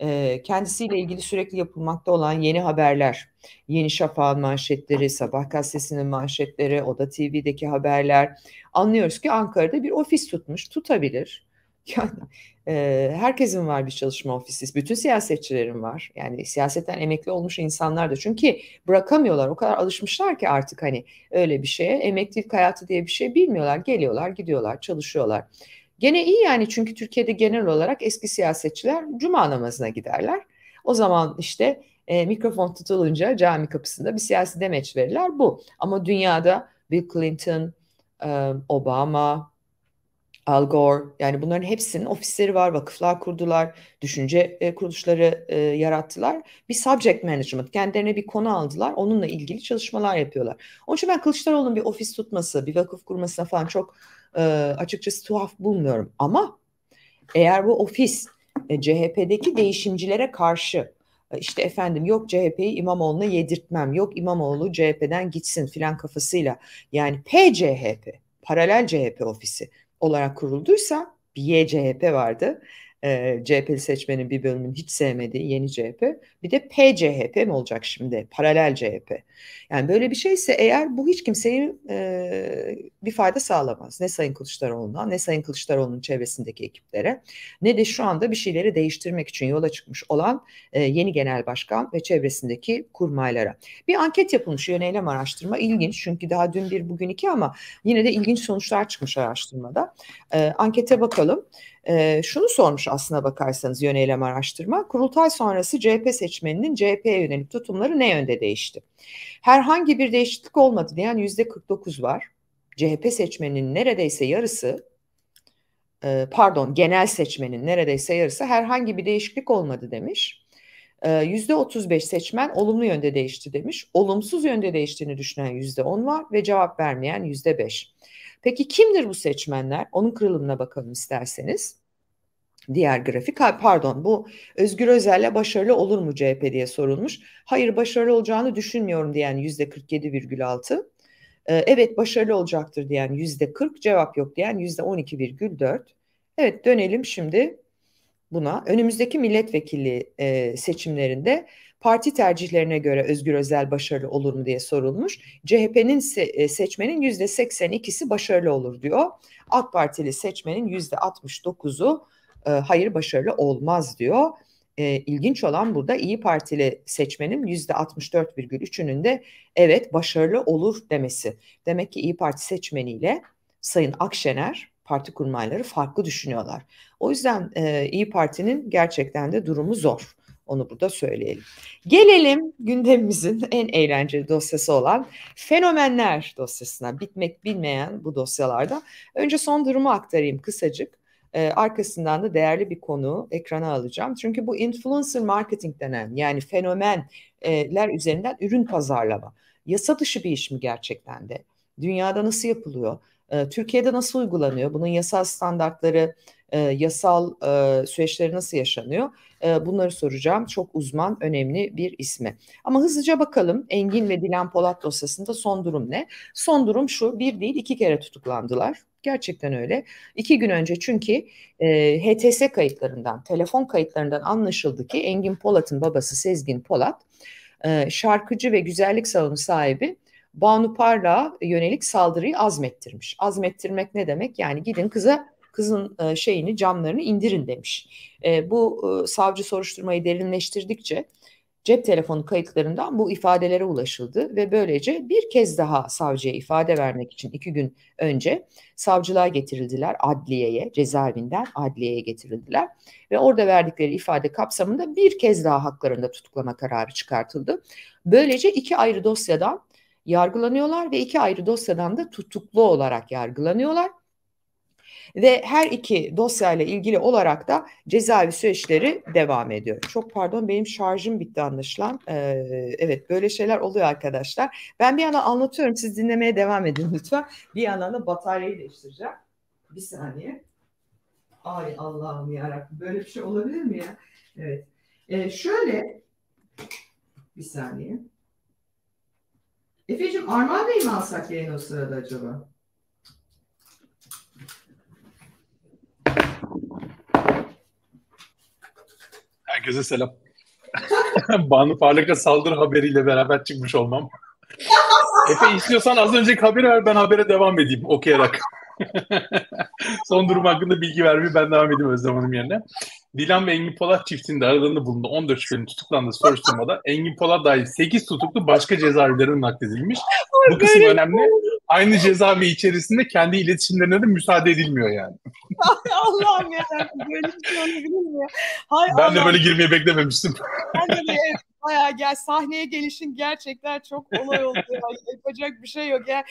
e, kendisiyle ilgili sürekli yapılmakta olan yeni haberler, Yeni Şafak'ın manşetleri, Sabah gazetesinin manşetleri, Oda TV'deki haberler. Anlıyoruz ki Ankara'da bir ofis tutmuş, tutabilir. Yani e, herkesin var bir çalışma ofisi. Bütün siyasetçilerin var. Yani siyasetten emekli olmuş insanlar da. Çünkü bırakamıyorlar. O kadar alışmışlar ki artık hani öyle bir şeye. Emeklilik hayatı diye bir şey bilmiyorlar. Geliyorlar, gidiyorlar, çalışıyorlar. Gene iyi yani çünkü Türkiye'de genel olarak eski siyasetçiler cuma namazına giderler. O zaman işte e, mikrofon tutulunca cami kapısında bir siyasi demeç verirler bu. Ama dünyada Bill Clinton, e, Obama, Al Gore yani bunların hepsinin ofisleri var, vakıflar kurdular, düşünce e, kuruluşları e, yarattılar. Bir subject management kendilerine bir konu aldılar, onunla ilgili çalışmalar yapıyorlar. Onun için ben Kılıçdaroğlu'nun bir ofis tutması, bir vakıf kurmasına falan çok e, açıkçası tuhaf bulmuyorum. Ama eğer bu ofis CHP'deki değişimcilere karşı işte efendim yok CHP'yi İmamoğlu'na yedirtmem, yok İmamoğlu CHP'den gitsin filan kafasıyla yani PCHP, paralel CHP ofisi olarak kurulduysa bir YCHP vardı e, CHP'li seçmenin bir bölümünün hiç sevmediği yeni CHP. Bir de PCHP mi olacak şimdi? Paralel CHP. Yani böyle bir şeyse eğer bu hiç kimseye e, bir fayda sağlamaz. Ne Sayın Kılıçdaroğlu'na ne Sayın Kılıçdaroğlu'nun çevresindeki ekiplere ne de şu anda bir şeyleri değiştirmek için yola çıkmış olan e, yeni genel başkan ve çevresindeki kurmaylara. Bir anket yapılmış yöneylem araştırma ilginç çünkü daha dün bir bugün iki ama yine de ilginç sonuçlar çıkmış araştırmada. E, ankete bakalım e, şunu sormuş aslına bakarsanız yöneylem araştırma. Kurultay sonrası CHP seçmeninin CHP'ye yönelik tutumları ne yönde değişti? Herhangi bir değişiklik olmadı diyen yüzde 49 var. CHP seçmeninin neredeyse yarısı e, pardon genel seçmenin neredeyse yarısı herhangi bir değişiklik olmadı demiş. Yüzde 35 seçmen olumlu yönde değişti demiş. Olumsuz yönde değiştiğini düşünen yüzde 10 var ve cevap vermeyen yüzde 5. Peki kimdir bu seçmenler? Onun kırılımına bakalım isterseniz. Diğer grafik pardon bu Özgür Özel'le başarılı olur mu CHP diye sorulmuş. Hayır başarılı olacağını düşünmüyorum diyen yüzde %47,6. Ee, evet başarılı olacaktır diyen yüzde %40 cevap yok diyen yüzde %12,4. Evet dönelim şimdi buna önümüzdeki milletvekili e, seçimlerinde parti tercihlerine göre Özgür Özel başarılı olur mu diye sorulmuş. CHP'nin se- e, seçmenin %82'si başarılı olur diyor. AK Partili seçmenin yüzde %69'u e, hayır başarılı olmaz diyor. E, ilginç olan burada İyi Partili seçmenin yüzde %64,3'ünün de evet başarılı olur demesi. Demek ki İyi Parti seçmeniyle Sayın Akşener parti kurmayları farklı düşünüyorlar. O yüzden e, İyi Parti'nin gerçekten de durumu zor. Onu burada söyleyelim. Gelelim gündemimizin en eğlenceli dosyası olan fenomenler dosyasına. Bitmek bilmeyen bu dosyalarda. Önce son durumu aktarayım kısacık. E, arkasından da değerli bir konu ekrana alacağım. Çünkü bu influencer marketing denen yani fenomenler üzerinden ürün pazarlama. Yasa dışı bir iş mi gerçekten de? Dünyada nasıl yapılıyor? Ee, Türkiye'de nasıl uygulanıyor? Bunun yasal standartları, e, yasal e, süreçleri nasıl yaşanıyor? E, bunları soracağım. Çok uzman, önemli bir ismi. Ama hızlıca bakalım Engin ve Dilan Polat dosyasında son durum ne? Son durum şu, bir değil iki kere tutuklandılar. Gerçekten öyle. İki gün önce çünkü e, HTS kayıtlarından, telefon kayıtlarından anlaşıldı ki Engin Polat'ın babası Sezgin Polat, e, şarkıcı ve güzellik salonu sahibi Banu Parla yönelik saldırıyı azmettirmiş. Azmettirmek ne demek? Yani gidin kıza kızın e, şeyini camlarını indirin demiş. E, bu e, savcı soruşturmayı derinleştirdikçe cep telefonu kayıtlarından bu ifadelere ulaşıldı ve böylece bir kez daha savcıya ifade vermek için iki gün önce savcılığa getirildiler adliyeye cezaevinden adliyeye getirildiler ve orada verdikleri ifade kapsamında bir kez daha haklarında tutuklama kararı çıkartıldı. Böylece iki ayrı dosyadan yargılanıyorlar ve iki ayrı dosyadan da tutuklu olarak yargılanıyorlar. Ve her iki dosyayla ilgili olarak da cezaevi süreçleri devam ediyor. Çok pardon benim şarjım bitti anlaşılan. Ee, evet böyle şeyler oluyor arkadaşlar. Ben bir yana anlatıyorum siz dinlemeye devam edin lütfen. Bir yandan da bataryayı değiştireceğim. Bir saniye. Ay Allah'ım yarabbim böyle bir şey olabilir mi ya? Evet. Ee, şöyle bir saniye. Efe'cim Armağan Bey mi alsak yayın o sırada acaba? Herkese selam. Banu Parlak'a saldırı haberiyle beraber çıkmış olmam. Efe istiyorsan az önceki haberi ver ben habere devam edeyim okuyarak. Son durum hakkında bilgi vermeyi ben devam edeyim Özlem Hanım yerine. Dilan ve Engin Polat çiftinde de aralarında bulunduğu 14 şüphelinin tutuklandığı soruşturmada Engin Polat dahil 8 tutuklu başka cezaevlerine nakledilmiş. Bu kısım önemli. Aynı cezaevi içerisinde kendi iletişimlerine de müsaade edilmiyor yani. Ay Allah'ım ya. Böyle bir şey olabilir mi? Hay ben Allah. de böyle girmeyi beklememiştim. Ben de bayağı gel sahneye gelişin gerçekten çok olay oldu. Yani yapacak bir şey yok. Yani,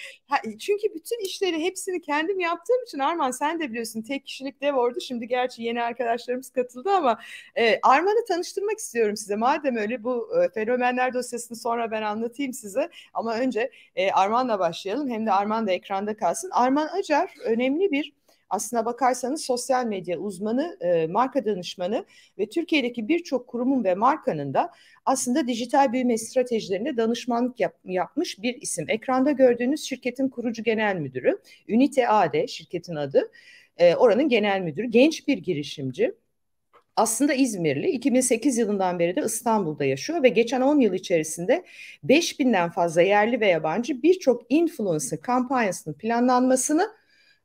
e, çünkü bütün işleri hepsini kendim yaptığım için Arman sen de biliyorsun tek kişilik dev ordu. Şimdi gerçi yeni arkadaşlarımız katıldı ama e, Arman'ı tanıştırmak istiyorum size. Madem öyle bu e, fenomenler dosyasını sonra ben anlatayım size. Ama önce e, Arman'la başlayalım. Hem de Arman da ekranda kalsın. Arman Acar önemli bir aslına bakarsanız sosyal medya uzmanı, e, marka danışmanı ve Türkiye'deki birçok kurumun ve markanın da aslında dijital büyüme stratejilerine danışmanlık yap, yapmış bir isim. Ekranda gördüğünüz şirketin kurucu genel müdürü, Ünite AD şirketin adı, e, oranın genel müdürü, genç bir girişimci aslında İzmirli. 2008 yılından beri de İstanbul'da yaşıyor ve geçen 10 yıl içerisinde 5000'den fazla yerli ve yabancı birçok influencer kampanyasının planlanmasını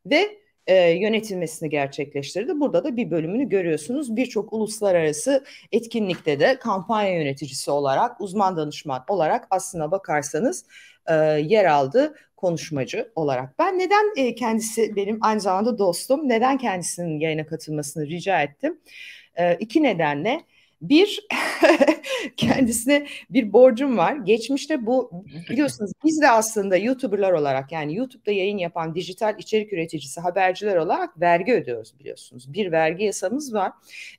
ve e, yönetilmesini gerçekleştirdi. Burada da bir bölümünü görüyorsunuz. Birçok uluslararası etkinlikte de kampanya yöneticisi olarak, uzman danışman olarak aslına bakarsanız e, yer aldı konuşmacı olarak. Ben neden e, kendisi benim aynı zamanda dostum, neden kendisinin yayına katılmasını rica ettim? E, iki nedenle. Bir, kendisine bir borcum var. Geçmişte bu biliyorsunuz biz de aslında YouTuber'lar olarak yani YouTube'da yayın yapan dijital içerik üreticisi haberciler olarak vergi ödüyoruz biliyorsunuz. Bir vergi yasamız var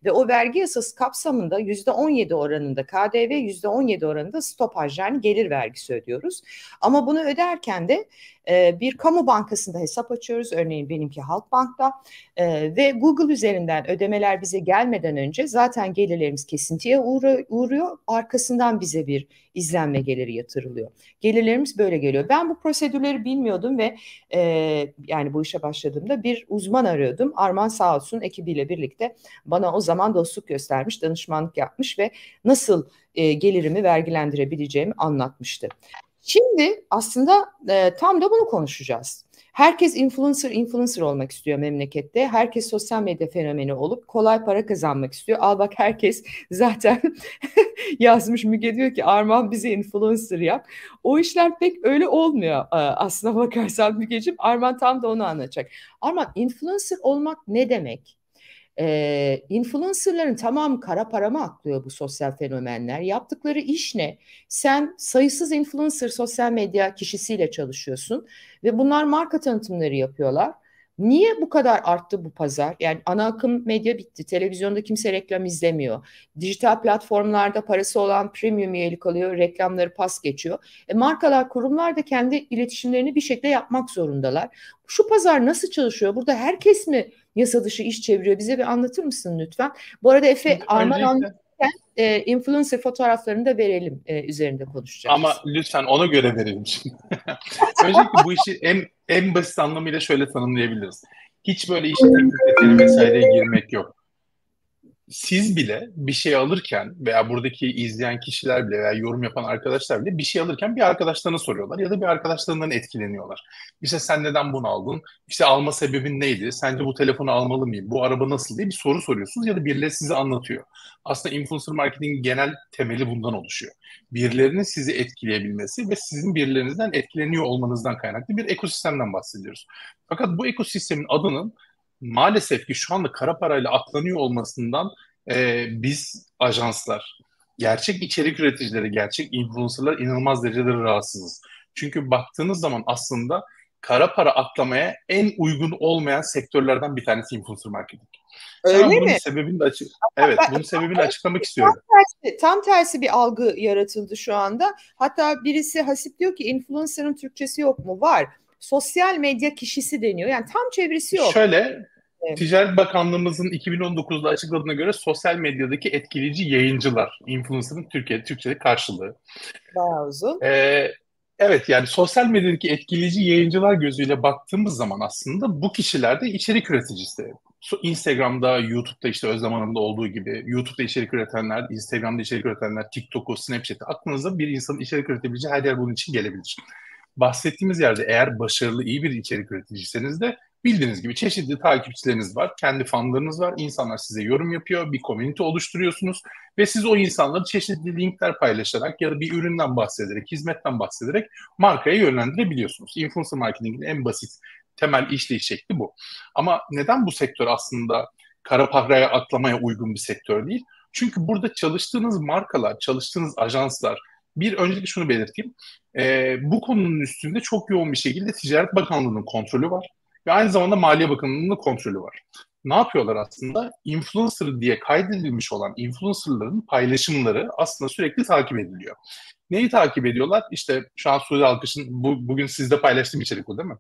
ve o vergi yasası kapsamında %17 oranında KDV %17 oranında stopaj yani gelir vergisi ödüyoruz. Ama bunu öderken de e, bir kamu bankasında hesap açıyoruz. Örneğin benimki Halkbank'ta e, ve Google üzerinden ödemeler bize gelmeden önce zaten gelirlerimiz kesintiye uğruyor. Arkasından bize bir izlenme geliri yatırılıyor. Gelirlerimiz böyle geliyor. Ben bu prosedürleri bilmiyordum ve e, yani bu işe başladığımda bir uzman arıyordum. Arman sağ olsun ekibiyle birlikte bana o zaman dostluk göstermiş, danışmanlık yapmış ve nasıl e, gelirimi vergilendirebileceğimi anlatmıştı. Şimdi aslında e, tam da bunu konuşacağız. Herkes influencer influencer olmak istiyor memlekette. Herkes sosyal medya fenomeni olup kolay para kazanmak istiyor. Al bak herkes zaten yazmış Müge diyor ki Arman bizi influencer yap. O işler pek öyle olmuyor e, aslına bakarsan Müge'ciğim. Arman tam da onu anlatacak. Arman influencer olmak ne demek? e, ee, influencerların tamam kara para mı aklıyor bu sosyal fenomenler? Yaptıkları iş ne? Sen sayısız influencer sosyal medya kişisiyle çalışıyorsun ve bunlar marka tanıtımları yapıyorlar. Niye bu kadar arttı bu pazar? Yani ana akım medya bitti. Televizyonda kimse reklam izlemiyor. Dijital platformlarda parası olan premium üyelik alıyor. Reklamları pas geçiyor. E markalar, kurumlar da kendi iletişimlerini bir şekilde yapmak zorundalar. Şu pazar nasıl çalışıyor? Burada herkes mi yasa dışı iş çeviriyor? Bize bir anlatır mısın lütfen? Bu arada Efe Arman zaten e, influencer fotoğraflarını da verelim e, üzerinde konuşacağız. Ama lütfen ona göre verelim şimdi. Öncelikle bu işi en, en basit anlamıyla şöyle tanımlayabiliriz. Hiç böyle işte hmm. teklif vesaireye girmek yok siz bile bir şey alırken veya buradaki izleyen kişiler bile veya yorum yapan arkadaşlar bile bir şey alırken bir arkadaşlarına soruyorlar ya da bir arkadaşlarından etkileniyorlar. İşte sen neden bunu aldın? İşte alma sebebin neydi? Sence bu telefonu almalı mıyım? Bu araba nasıl diye bir soru soruyorsunuz ya da birileri size anlatıyor. Aslında influencer marketingin genel temeli bundan oluşuyor. Birilerinin sizi etkileyebilmesi ve sizin birilerinizden etkileniyor olmanızdan kaynaklı bir ekosistemden bahsediyoruz. Fakat bu ekosistemin adının maalesef ki şu anda kara parayla atlanıyor olmasından e, biz ajanslar, gerçek içerik üreticileri, gerçek influencerlar inanılmaz derecede rahatsızız. Çünkü baktığınız zaman aslında kara para atlamaya en uygun olmayan sektörlerden bir tanesi influencer marketing. Öyle bunun mi? sebebini de açık. Evet, bunun sebebini açıklamak istiyorum. Tam tersi, tam tersi bir algı yaratıldı şu anda. Hatta birisi Hasip diyor ki influencer'ın Türkçesi yok mu? Var sosyal medya kişisi deniyor. Yani tam çevirisi yok. Şöyle Evet. Ticaret Bakanlığımızın 2019'da açıkladığına göre sosyal medyadaki etkileyici yayıncılar, influencer'ın Türkiye'de Türkçe'de karşılığı. Bayağı uzun. Ee, evet yani sosyal medyadaki etkileyici yayıncılar gözüyle baktığımız zaman aslında bu kişiler de içerik üreticisi. Instagram'da, YouTube'da işte Özlem Hanım'da olduğu gibi YouTube'da içerik üretenler, Instagram'da içerik üretenler, TikTok'u, Snapchat'i aklınıza bir insanın içerik üretebileceği her yer bunun için gelebilir bahsettiğimiz yerde eğer başarılı iyi bir içerik üreticiyseniz de bildiğiniz gibi çeşitli takipçileriniz var, kendi fanlarınız var, insanlar size yorum yapıyor, bir komünite oluşturuyorsunuz ve siz o insanları çeşitli linkler paylaşarak ya da bir üründen bahsederek, hizmetten bahsederek markaya yönlendirebiliyorsunuz. Influencer marketingin en basit temel işleyiş şekli bu. Ama neden bu sektör aslında kara pahraya atlamaya uygun bir sektör değil? Çünkü burada çalıştığınız markalar, çalıştığınız ajanslar, bir öncelikle şunu belirteyim. E, bu konunun üstünde çok yoğun bir şekilde Ticaret Bakanlığı'nın kontrolü var. Ve aynı zamanda Maliye Bakanlığı'nın kontrolü var. Ne yapıyorlar aslında? Influencer diye kaydedilmiş olan influencerların paylaşımları aslında sürekli takip ediliyor. Neyi takip ediyorlar? İşte şu an Suudi Alkış'ın bu, bugün sizde paylaştığım içerik bu değil mi?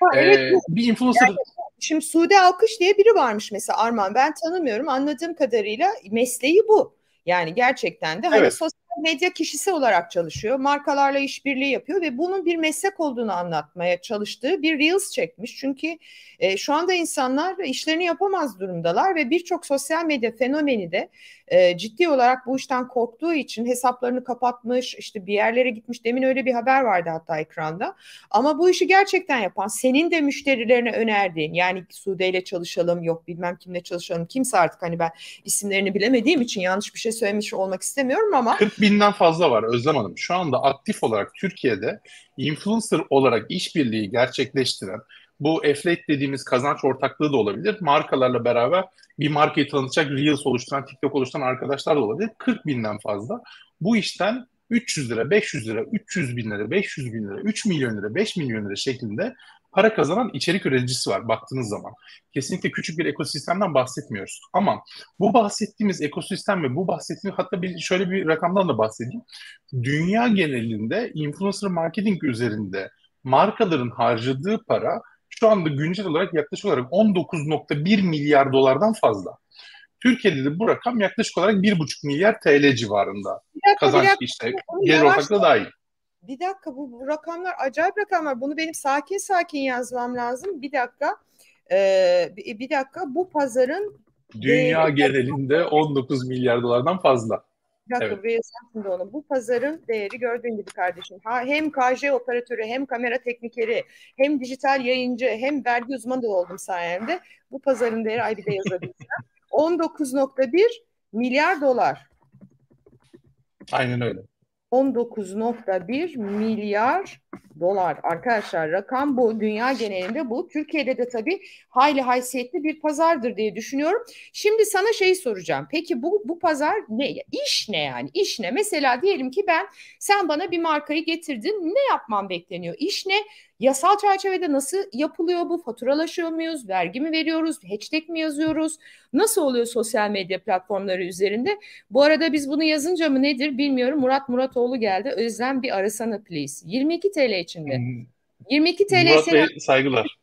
Ha, ee, evet. bir influencer... Yani, şimdi Suudi Alkış diye biri varmış mesela Arman. Ben tanımıyorum. Anladığım kadarıyla mesleği bu. Yani gerçekten de hani sosyal medya kişisi olarak çalışıyor. Markalarla işbirliği yapıyor ve bunun bir meslek olduğunu anlatmaya çalıştığı bir reels çekmiş. Çünkü e, şu anda insanlar işlerini yapamaz durumdalar ve birçok sosyal medya fenomeni de e, ciddi olarak bu işten korktuğu için hesaplarını kapatmış işte bir yerlere gitmiş demin öyle bir haber vardı hatta ekranda ama bu işi gerçekten yapan senin de müşterilerine önerdiğin yani Sude ile çalışalım yok bilmem kimle çalışalım kimse artık hani ben isimlerini bilemediğim için yanlış bir şey söylemiş olmak istemiyorum ama 40 binden fazla var Özlem Hanım şu anda aktif olarak Türkiye'de influencer olarak işbirliği gerçekleştiren bu affiliate dediğimiz kazanç ortaklığı da olabilir. Markalarla beraber bir markayı tanıtacak Reels oluşturan, TikTok oluşturan arkadaşlar da olabilir. 40 binden fazla. Bu işten 300 lira, 500 lira, 300 bin lira, 500 bin lira, 3 milyon lira, 5 milyon lira şeklinde para kazanan içerik üreticisi var baktığınız zaman. Kesinlikle küçük bir ekosistemden bahsetmiyoruz. Ama bu bahsettiğimiz ekosistem ve bu bahsettiğimiz hatta bir, şöyle bir rakamdan da bahsedeyim. Dünya genelinde influencer marketing üzerinde markaların harcadığı para şu anda güncel olarak yaklaşık olarak 19.1 milyar dolardan fazla. Türkiye'de de bu rakam yaklaşık olarak 1,5 milyar TL civarında. Bir dakika, Kazanç bir dakika, işte yer ortaklığı da dahil. Bir dakika bu, bu rakamlar acayip rakamlar. Bunu benim sakin sakin yazmam lazım. Bir dakika. Ee, bir, dakika bu pazarın dünya genelinde 19 milyar dolardan fazla dakika evet. buraya onu. Bu pazarın değeri gördüğün gibi kardeşim. Ha, hem KJ operatörü hem kamera teknikeri hem dijital yayıncı hem vergi uzmanı da oldum sayende. Bu pazarın değeri ay bir de 19.1 milyar dolar. Aynen öyle. 19.1 milyar dolar. Arkadaşlar rakam bu dünya genelinde bu. Türkiye'de de tabii hayli haysiyetli bir pazardır diye düşünüyorum. Şimdi sana şey soracağım. Peki bu bu pazar ne? iş ne yani? iş ne? Mesela diyelim ki ben sen bana bir markayı getirdin. Ne yapmam bekleniyor? iş ne? Yasal çerçevede nasıl yapılıyor bu? Faturalaşıyor muyuz? Vergi mi veriyoruz? Hashtag mi yazıyoruz? Nasıl oluyor sosyal medya platformları üzerinde? Bu arada biz bunu yazınca mı nedir bilmiyorum. Murat Muratoğlu geldi. Özlem bir arasana please. 22 TL içinde. 22 hmm. TL Murat Bey saygılar.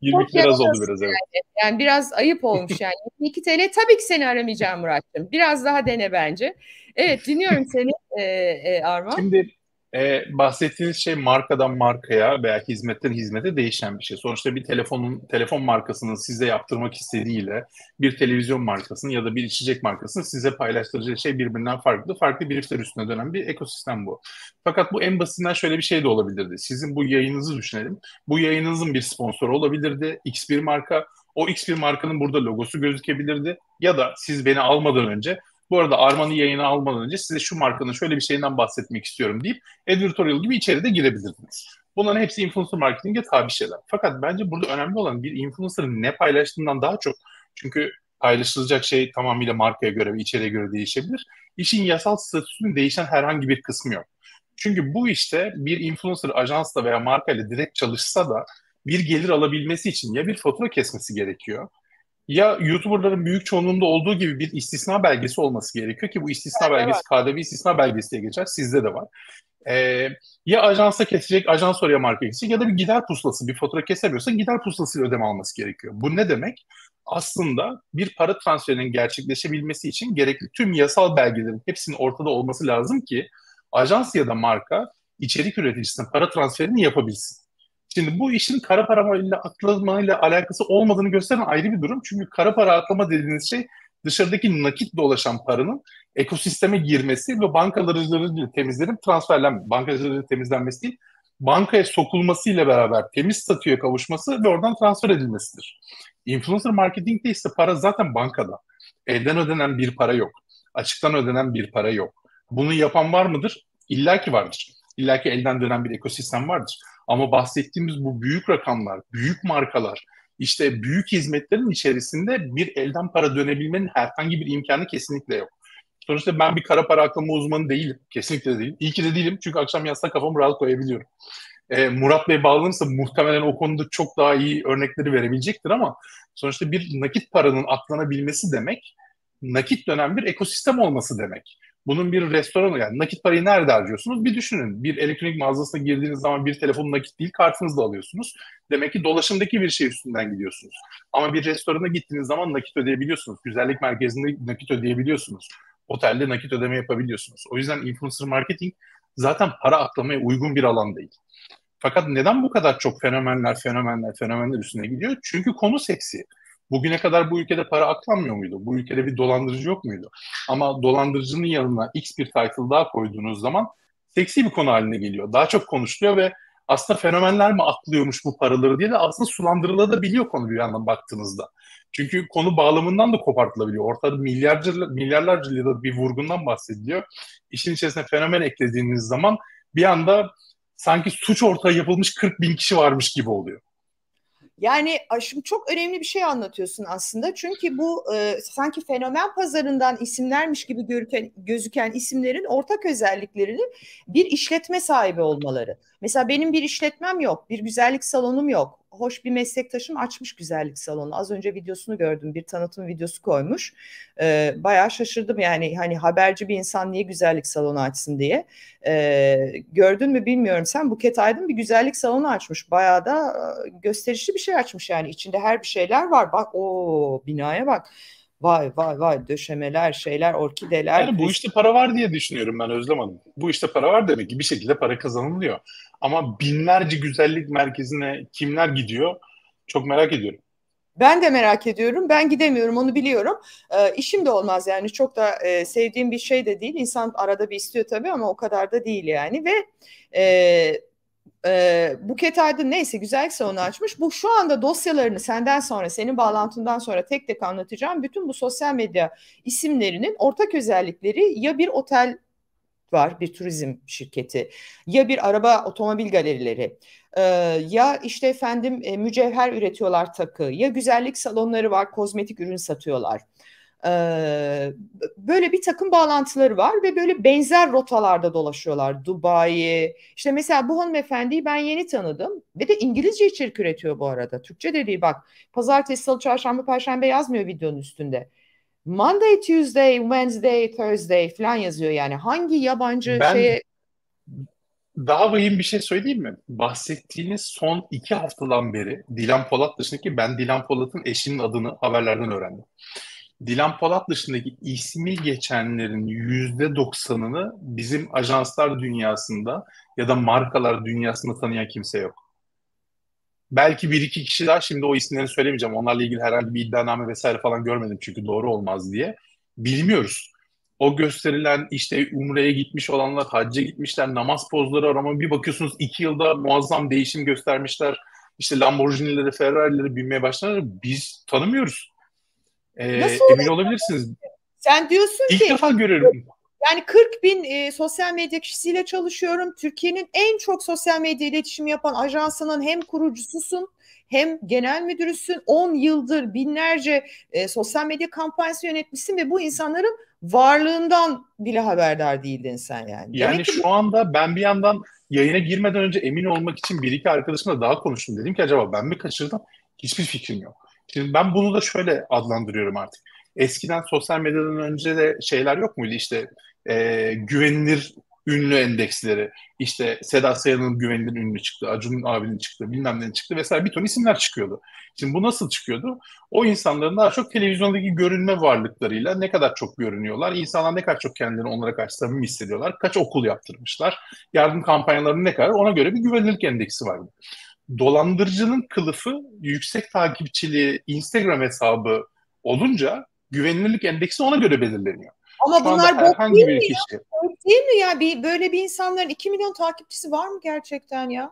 22 lira oldu biraz evet. Yani. yani biraz ayıp olmuş yani. 22 TL tabii ki seni aramayacağım Murat'cığım. Biraz daha dene bence. Evet dinliyorum seni e, e, Arman. Şimdi e, bahsettiğiniz şey markadan markaya veya hizmetten hizmete değişen bir şey. Sonuçta bir telefonun telefon markasının size yaptırmak istediğiyle bir televizyon markasının ya da bir içecek markasının size paylaştıracağı şey birbirinden farklı. Farklı briefler üstüne dönen bir ekosistem bu. Fakat bu en basitinden şöyle bir şey de olabilirdi. Sizin bu yayınınızı düşünelim. Bu yayınınızın bir sponsoru olabilirdi. X1 marka o X1 markanın burada logosu gözükebilirdi. Ya da siz beni almadan önce bu arada Arman'ı yayına almadan önce size şu markanın şöyle bir şeyinden bahsetmek istiyorum deyip editorial gibi içeri de girebilirdiniz. Bunların hepsi influencer marketing'e tabi şeyler. Fakat bence burada önemli olan bir influencer'ın ne paylaştığından daha çok çünkü paylaşılacak şey tamamıyla markaya göre ve içeriye göre değişebilir. İşin yasal statüsünün değişen herhangi bir kısmı yok. Çünkü bu işte bir influencer ajansla veya markayla direkt çalışsa da bir gelir alabilmesi için ya bir fatura kesmesi gerekiyor ya YouTuber'ların büyük çoğunluğunda olduğu gibi bir istisna belgesi olması gerekiyor ki bu istisna evet, belgesi evet. KDV istisna belgesi diye geçer. Sizde de var. Ee, ya ajansa kesecek, ajans oraya marka kesecek ya da bir gider puslası, bir fatura kesemiyorsa gider pusulasıyla ödeme alması gerekiyor. Bu ne demek? Aslında bir para transferinin gerçekleşebilmesi için gerekli tüm yasal belgelerin hepsinin ortada olması lazım ki ajans ya da marka içerik üreticisinin para transferini yapabilsin. Şimdi bu işin kara para paramayla atlamayla alakası olmadığını gösteren ayrı bir durum. Çünkü kara para atlama dediğiniz şey dışarıdaki nakit dolaşan paranın ekosisteme girmesi ve bankalarıyla temizlenip transferlenmesi, bankacılarıyla temizlenmesi değil, bankaya sokulmasıyla beraber temiz statüye kavuşması ve oradan transfer edilmesidir. Influencer marketingte ise para zaten bankada. Elden ödenen bir para yok. Açıktan ödenen bir para yok. Bunu yapan var mıdır? İlla ki vardır. İlla ki elden dönen bir ekosistem vardır. Ama bahsettiğimiz bu büyük rakamlar, büyük markalar, işte büyük hizmetlerin içerisinde bir elden para dönebilmenin herhangi bir imkanı kesinlikle yok. Sonuçta ben bir kara para aklama uzmanı değilim. Kesinlikle değilim. İyi ki de değilim çünkü akşam yastığa kafamı rahat koyabiliyorum. Ee, Murat Bey bağlanırsa muhtemelen o konuda çok daha iyi örnekleri verebilecektir ama sonuçta bir nakit paranın aklanabilmesi demek nakit dönen bir ekosistem olması demek. Bunun bir restoranı yani nakit parayı nerede harcıyorsunuz? Bir düşünün. Bir elektronik mağazasına girdiğiniz zaman bir telefon nakit değil kartınızla alıyorsunuz. Demek ki dolaşımdaki bir şey üstünden gidiyorsunuz. Ama bir restorana gittiğiniz zaman nakit ödeyebiliyorsunuz. Güzellik merkezinde nakit ödeyebiliyorsunuz. Otelde nakit ödeme yapabiliyorsunuz. O yüzden influencer marketing zaten para aklamaya uygun bir alan değil. Fakat neden bu kadar çok fenomenler, fenomenler, fenomenler üstüne gidiyor? Çünkü konu seksi. Bugüne kadar bu ülkede para aklanmıyor muydu? Bu ülkede bir dolandırıcı yok muydu? Ama dolandırıcının yanına X bir title daha koyduğunuz zaman seksi bir konu haline geliyor. Daha çok konuşuluyor ve aslında fenomenler mi aklıyormuş bu paraları diye de aslında sulandırılabiliyor konu bir yandan baktığınızda. Çünkü konu bağlamından da kopartılabiliyor. Ortada milyarca, milyarlarca lira bir vurgundan bahsediliyor. İşin içerisine fenomen eklediğiniz zaman bir anda sanki suç ortağı yapılmış 40 bin kişi varmış gibi oluyor. Yani şimdi çok önemli bir şey anlatıyorsun aslında. Çünkü bu e, sanki fenomen pazarından isimlermiş gibi görüken, gözüken isimlerin ortak özelliklerini bir işletme sahibi olmaları. Mesela benim bir işletmem yok, bir güzellik salonum yok hoş bir meslektaşım açmış güzellik salonu. Az önce videosunu gördüm. Bir tanıtım videosu koymuş. E, bayağı şaşırdım yani hani haberci bir insan niye güzellik salonu açsın diye. E, gördün mü bilmiyorum sen Buket Aydın bir güzellik salonu açmış. Bayağı da e, gösterişli bir şey açmış yani. içinde her bir şeyler var. Bak o binaya bak vay vay vay döşemeler, şeyler, orkideler. Yani bu işte para var diye düşünüyorum ben Özlem Hanım. Bu işte para var demek ki bir şekilde para kazanılıyor. Ama binlerce güzellik merkezine kimler gidiyor çok merak ediyorum. Ben de merak ediyorum. Ben gidemiyorum onu biliyorum. E, işim de olmaz yani çok da e, sevdiğim bir şey de değil. İnsan arada bir istiyor tabii ama o kadar da değil yani ve e, e, Buket Aydın neyse güzel salonu açmış. Bu şu anda dosyalarını senden sonra, senin bağlantından sonra tek tek anlatacağım. Bütün bu sosyal medya isimlerinin ortak özellikleri ya bir otel var bir turizm şirketi ya bir araba otomobil galerileri e, ya işte efendim e, mücevher üretiyorlar takı ya güzellik salonları var kozmetik ürün satıyorlar böyle bir takım bağlantıları var ve böyle benzer rotalarda dolaşıyorlar. Dubai, işte mesela bu hanımefendiyi ben yeni tanıdım ve de İngilizce içerik üretiyor bu arada. Türkçe de bak. Pazartesi, salı, çarşamba, perşembe yazmıyor videonun üstünde. Monday, Tuesday, Wednesday, Thursday falan yazıyor yani. Hangi yabancı ben... şeye daha vahim bir şey söyleyeyim mi? Bahsettiğiniz son iki haftadan beri Dilan Polat dışındaki ben Dilan Polat'ın eşinin adını haberlerden öğrendim. Dilan Polat dışındaki ismi geçenlerin yüzde doksanını bizim ajanslar dünyasında ya da markalar dünyasında tanıyan kimse yok. Belki bir iki kişi daha şimdi o isimleri söylemeyeceğim. Onlarla ilgili herhangi bir iddianame vesaire falan görmedim çünkü doğru olmaz diye. Bilmiyoruz. O gösterilen işte Umre'ye gitmiş olanlar, hacca gitmişler, namaz pozları var ama bir bakıyorsunuz iki yılda muazzam değişim göstermişler. İşte Lamborghini'leri, Ferrari'leri binmeye başladılar. Biz tanımıyoruz e, Nasıl emin olabilir? olabilirsiniz. Sen diyorsun İlk ki... İlk defa görüyorum. Yani 40 bin e, sosyal medya kişisiyle çalışıyorum. Türkiye'nin en çok sosyal medya iletişimi yapan ajansının hem kurucususun hem genel müdürüsün. 10 yıldır binlerce e, sosyal medya kampanyası yönetmişsin ve bu insanların varlığından bile haberdar değildin sen yani. Yani Demek şu ki... anda ben bir yandan yayına girmeden önce emin olmak için bir iki arkadaşımla daha konuştum. Dedim ki acaba ben mi kaçırdım? Hiçbir fikrim yok. Şimdi ben bunu da şöyle adlandırıyorum artık. Eskiden sosyal medyadan önce de şeyler yok muydu İşte e, güvenilir ünlü endeksleri. İşte Seda Sayan'ın güvenilir ünlü çıktı, Acun'un abinin çıktı, bilmem ne çıktı vesaire bir ton isimler çıkıyordu. Şimdi bu nasıl çıkıyordu? O insanların daha çok televizyondaki görünme varlıklarıyla ne kadar çok görünüyorlar, insanlar ne kadar çok kendilerini onlara karşı samimi hissediyorlar, kaç okul yaptırmışlar, yardım kampanyalarının ne kadar ona göre bir güvenilirlik endeksi vardı dolandırıcının kılıfı yüksek takipçiliği Instagram hesabı olunca güvenilirlik endeksi ona göre belirleniyor. Ama Şu bunlar bot değil bir mi kişi. ya? Bot değil mi ya? Bir, böyle bir insanların 2 milyon takipçisi var mı gerçekten ya?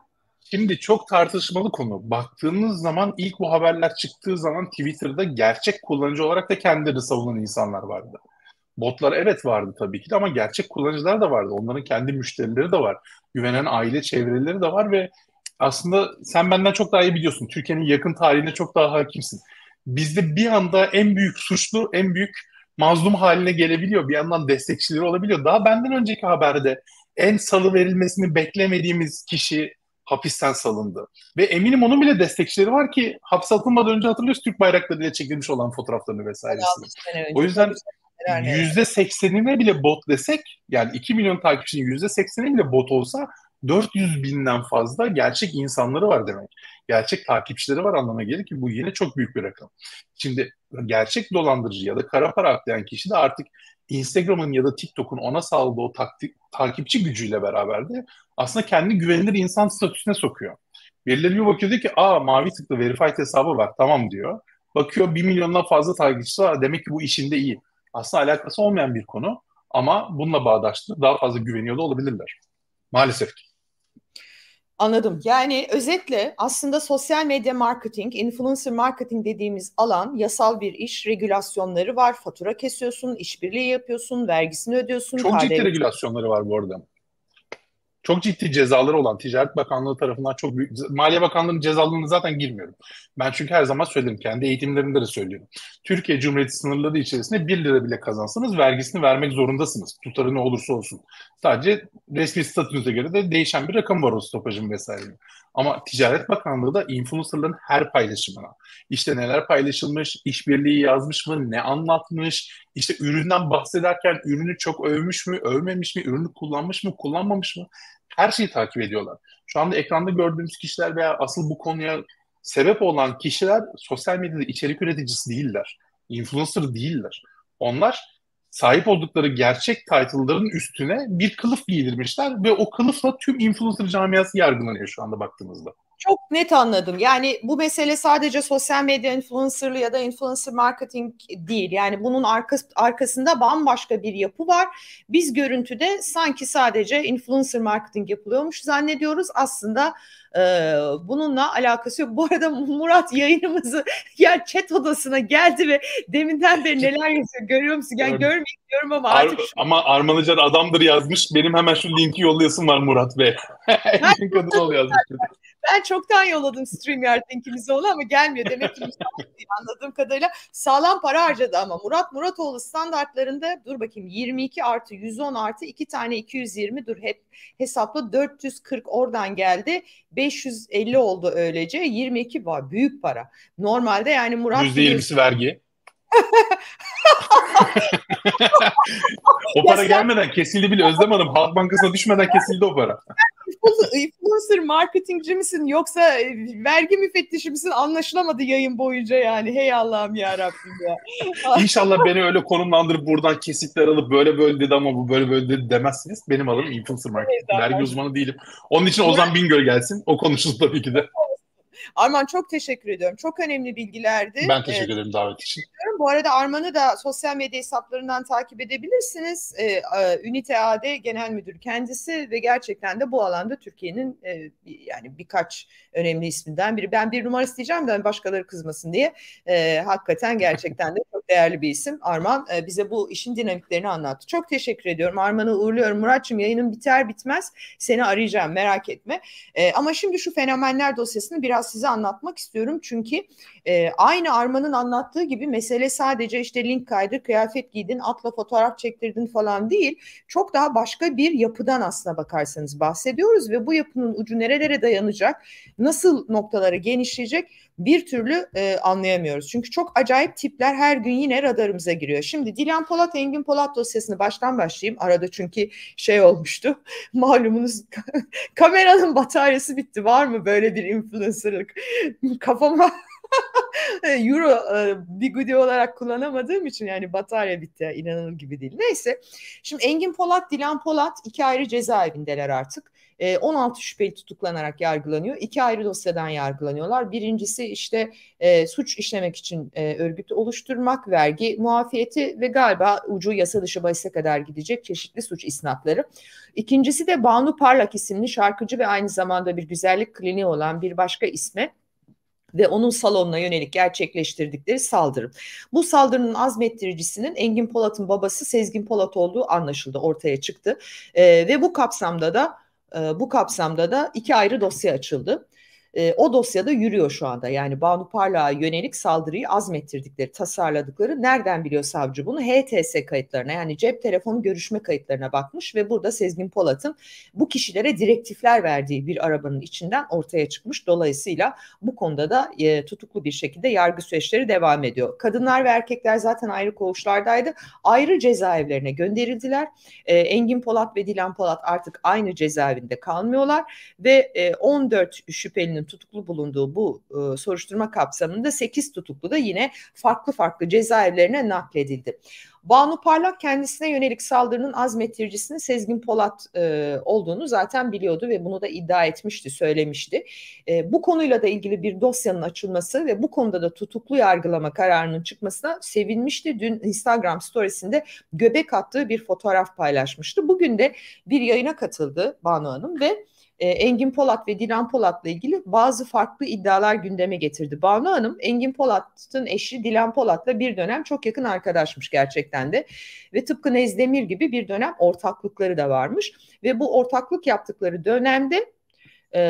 Şimdi çok tartışmalı konu. Baktığınız zaman ilk bu haberler çıktığı zaman Twitter'da gerçek kullanıcı olarak da kendileri savunan insanlar vardı. Botlar evet vardı tabii ki de ama gerçek kullanıcılar da vardı. Onların kendi müşterileri de var. Güvenen aile çevreleri de var ve aslında sen benden çok daha iyi biliyorsun. Türkiye'nin yakın tarihine çok daha hakimsin. Bizde bir anda en büyük suçlu, en büyük mazlum haline gelebiliyor. Bir yandan destekçileri olabiliyor. Daha benden önceki haberde en salı verilmesini beklemediğimiz kişi hapisten salındı. Ve eminim onun bile destekçileri var ki hapse atılmadan önce hatırlıyoruz Türk bayraklarıyla çekilmiş olan fotoğraflarını vesairesini. O yüzden yüzde seksenine bile bot desek yani 2 milyon takipçinin yüzde seksenine bile bot olsa 400 binden fazla gerçek insanları var demek. Gerçek takipçileri var anlamına gelir ki bu yine çok büyük bir rakam. Şimdi gerçek dolandırıcı ya da kara para aklayan kişi de artık Instagram'ın ya da TikTok'un ona sağladığı o taktik, takipçi gücüyle beraber de aslında kendi güvenilir insan statüsüne sokuyor. Birileri bir bakıyor diyor ki aa mavi tıklı verified hesabı var tamam diyor. Bakıyor bir milyondan fazla takipçisi var demek ki bu işinde iyi. Aslında alakası olmayan bir konu ama bununla bağdaştı daha fazla güveniyor da olabilirler. Maalesef ki. Anladım. Yani özetle aslında sosyal medya marketing, influencer marketing dediğimiz alan yasal bir iş, regülasyonları var. Fatura kesiyorsun, işbirliği yapıyorsun, vergisini ödüyorsun. Çok ciddi regülasyonları var bu arada çok ciddi cezaları olan Ticaret Bakanlığı tarafından çok büyük, Maliye Bakanlığı'nın cezalarına zaten girmiyorum. Ben çünkü her zaman söylerim, kendi eğitimlerimde de söylüyorum. Türkiye Cumhuriyeti sınırları içerisinde 1 lira bile kazansanız vergisini vermek zorundasınız. Tutarı ne olursa olsun. Sadece resmi statünüze göre de değişen bir rakam var o stopajın vesaire. Ama Ticaret Bakanlığı da influencerların her paylaşımına, işte neler paylaşılmış, işbirliği yazmış mı, ne anlatmış, işte üründen bahsederken ürünü çok övmüş mü, övmemiş mi, ürünü kullanmış mı, kullanmamış mı? her şeyi takip ediyorlar. Şu anda ekranda gördüğümüz kişiler veya asıl bu konuya sebep olan kişiler sosyal medyada içerik üreticisi değiller. Influencer değiller. Onlar sahip oldukları gerçek title'ların üstüne bir kılıf giydirmişler ve o kılıfla tüm influencer camiası yargılanıyor şu anda baktığımızda çok net anladım. Yani bu mesele sadece sosyal medya influencerlı ya da influencer marketing değil. Yani bunun arkas arkasında bambaşka bir yapı var. Biz görüntüde sanki sadece influencer marketing yapılıyormuş zannediyoruz. Aslında e, bununla alakası yok. Bu arada Murat yayınımızı yani chat odasına geldi ve deminden beri neler yazıyor görüyor musun? Yani evet. diyorum ama artık. şu... Ama Arman Acar adamdır yazmış. Benim hemen şu linki yollayasım var Murat Bey. kadın ol yazmış. Ben çoktan yolladım StreamYard linkimizi ona ama gelmiyor. Demek ki anladığım kadarıyla sağlam para harcadı ama Murat Muratoğlu standartlarında dur bakayım 22 artı 110 artı 2 tane 220 dur hep hesapla 440 oradan geldi. 550 oldu öylece. 22 var büyük para. Normalde yani Murat %20'si vergi. o para gelmeden kesildi bile Özlem Hanım. Halk Bankası'na düşmeden kesildi o para influencer marketingci misin yoksa e, vergi müfettişi misin anlaşılamadı yayın boyunca yani. Hey Allah'ım ya Rabbim ya. İnşallah beni öyle konumlandırıp buradan kesitler alıp böyle böyle dedi ama bu böyle böyle dedi demezsiniz. Benim adım influencer marketing. vergi uzmanı değilim. Onun için Ozan Bingöl gelsin. O konuşulur tabii ki de. Arman çok teşekkür ediyorum. Çok önemli bilgilerdi. Ben teşekkür ee, ederim davet için. Bu arada Arman'ı da sosyal medya hesaplarından takip edebilirsiniz. Ee, Ünite AD Genel Müdür kendisi ve gerçekten de bu alanda Türkiye'nin e, yani birkaç önemli isminden biri. Ben bir numara isteyeceğim de hani başkaları kızmasın diye. Ee, hakikaten gerçekten de çok değerli bir isim. Arman e, bize bu işin dinamiklerini anlattı. Çok teşekkür ediyorum. Arman'ı uğurluyorum. Muratçım yayının biter bitmez seni arayacağım merak etme. Ama şimdi şu fenomenler dosyasını biraz size anlatmak istiyorum. Çünkü e, aynı Arman'ın anlattığı gibi mesele sadece işte link kaydır, kıyafet giydin, atla fotoğraf çektirdin falan değil. Çok daha başka bir yapıdan aslına bakarsanız bahsediyoruz ve bu yapının ucu nerelere dayanacak, nasıl noktalara genişleyecek bir türlü e, anlayamıyoruz. Çünkü çok acayip tipler her gün yine radarımıza giriyor. Şimdi Dilan Polat, Engin Polat dosyasını baştan başlayayım. Arada çünkü şey olmuştu. Malumunuz kameranın bataryası bitti. Var mı böyle bir influencerlık? Kafama Euro e, video olarak kullanamadığım için yani batarya bitti ya, inanılır gibi değil. Neyse şimdi Engin Polat, Dilan Polat iki ayrı cezaevindeler artık e, ee, 16 şüpheli tutuklanarak yargılanıyor. İki ayrı dosyadan yargılanıyorlar. Birincisi işte e, suç işlemek için e, örgüt oluşturmak, vergi muafiyeti ve galiba ucu yasa dışı bahise kadar gidecek çeşitli suç isnatları. İkincisi de Banu Parlak isimli şarkıcı ve aynı zamanda bir güzellik kliniği olan bir başka isme ve onun salonuna yönelik gerçekleştirdikleri saldırı. Bu saldırının azmettiricisinin Engin Polat'ın babası Sezgin Polat olduğu anlaşıldı, ortaya çıktı. E, ve bu kapsamda da bu kapsamda da iki ayrı dosya açıldı e, o dosyada yürüyor şu anda. Yani Banu Parlak'a yönelik saldırıyı azmettirdikleri, tasarladıkları nereden biliyor savcı bunu? HTS kayıtlarına yani cep telefonu görüşme kayıtlarına bakmış ve burada Sezgin Polat'ın bu kişilere direktifler verdiği bir arabanın içinden ortaya çıkmış. Dolayısıyla bu konuda da e, tutuklu bir şekilde yargı süreçleri devam ediyor. Kadınlar ve erkekler zaten ayrı koğuşlardaydı. Ayrı cezaevlerine gönderildiler. E, Engin Polat ve Dilan Polat artık aynı cezaevinde kalmıyorlar ve e, 14 şüphelinin tutuklu bulunduğu bu e, soruşturma kapsamında 8 tutuklu da yine farklı farklı cezaevlerine nakledildi. Banu Parlak kendisine yönelik saldırının azmettiricisinin Sezgin Polat e, olduğunu zaten biliyordu ve bunu da iddia etmişti, söylemişti. E, bu konuyla da ilgili bir dosyanın açılması ve bu konuda da tutuklu yargılama kararının çıkmasına sevinmişti. Dün Instagram storiesinde göbek attığı bir fotoğraf paylaşmıştı. Bugün de bir yayına katıldı Banu Hanım ve e, Engin Polat ve Dilan Polat'la ilgili bazı farklı iddialar gündeme getirdi. Banu Hanım Engin Polat'ın eşi Dilan Polat'la bir dönem çok yakın arkadaşmış gerçekten de ve tıpkı Nezdemir gibi bir dönem ortaklıkları da varmış ve bu ortaklık yaptıkları dönemde e,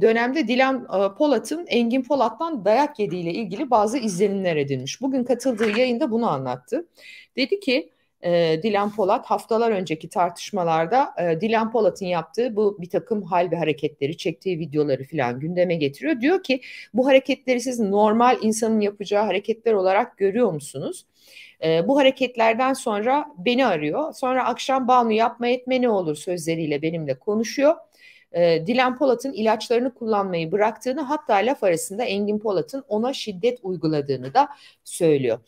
dönemde Dilan e, Polat'ın Engin Polat'tan dayak yediğiyle ilgili bazı izlenimler edinmiş. Bugün katıldığı yayında bunu anlattı. Dedi ki e, Dilan Polat haftalar önceki tartışmalarda e, Dilan Polat'ın yaptığı bu bir takım hal ve hareketleri çektiği videoları filan gündeme getiriyor. Diyor ki bu hareketleri siz normal insanın yapacağı hareketler olarak görüyor musunuz? E, bu hareketlerden sonra beni arıyor. Sonra akşam Banu yapma etme ne olur sözleriyle benimle konuşuyor. E, Dilan Polat'ın ilaçlarını kullanmayı bıraktığını hatta laf arasında Engin Polat'ın ona şiddet uyguladığını da söylüyor.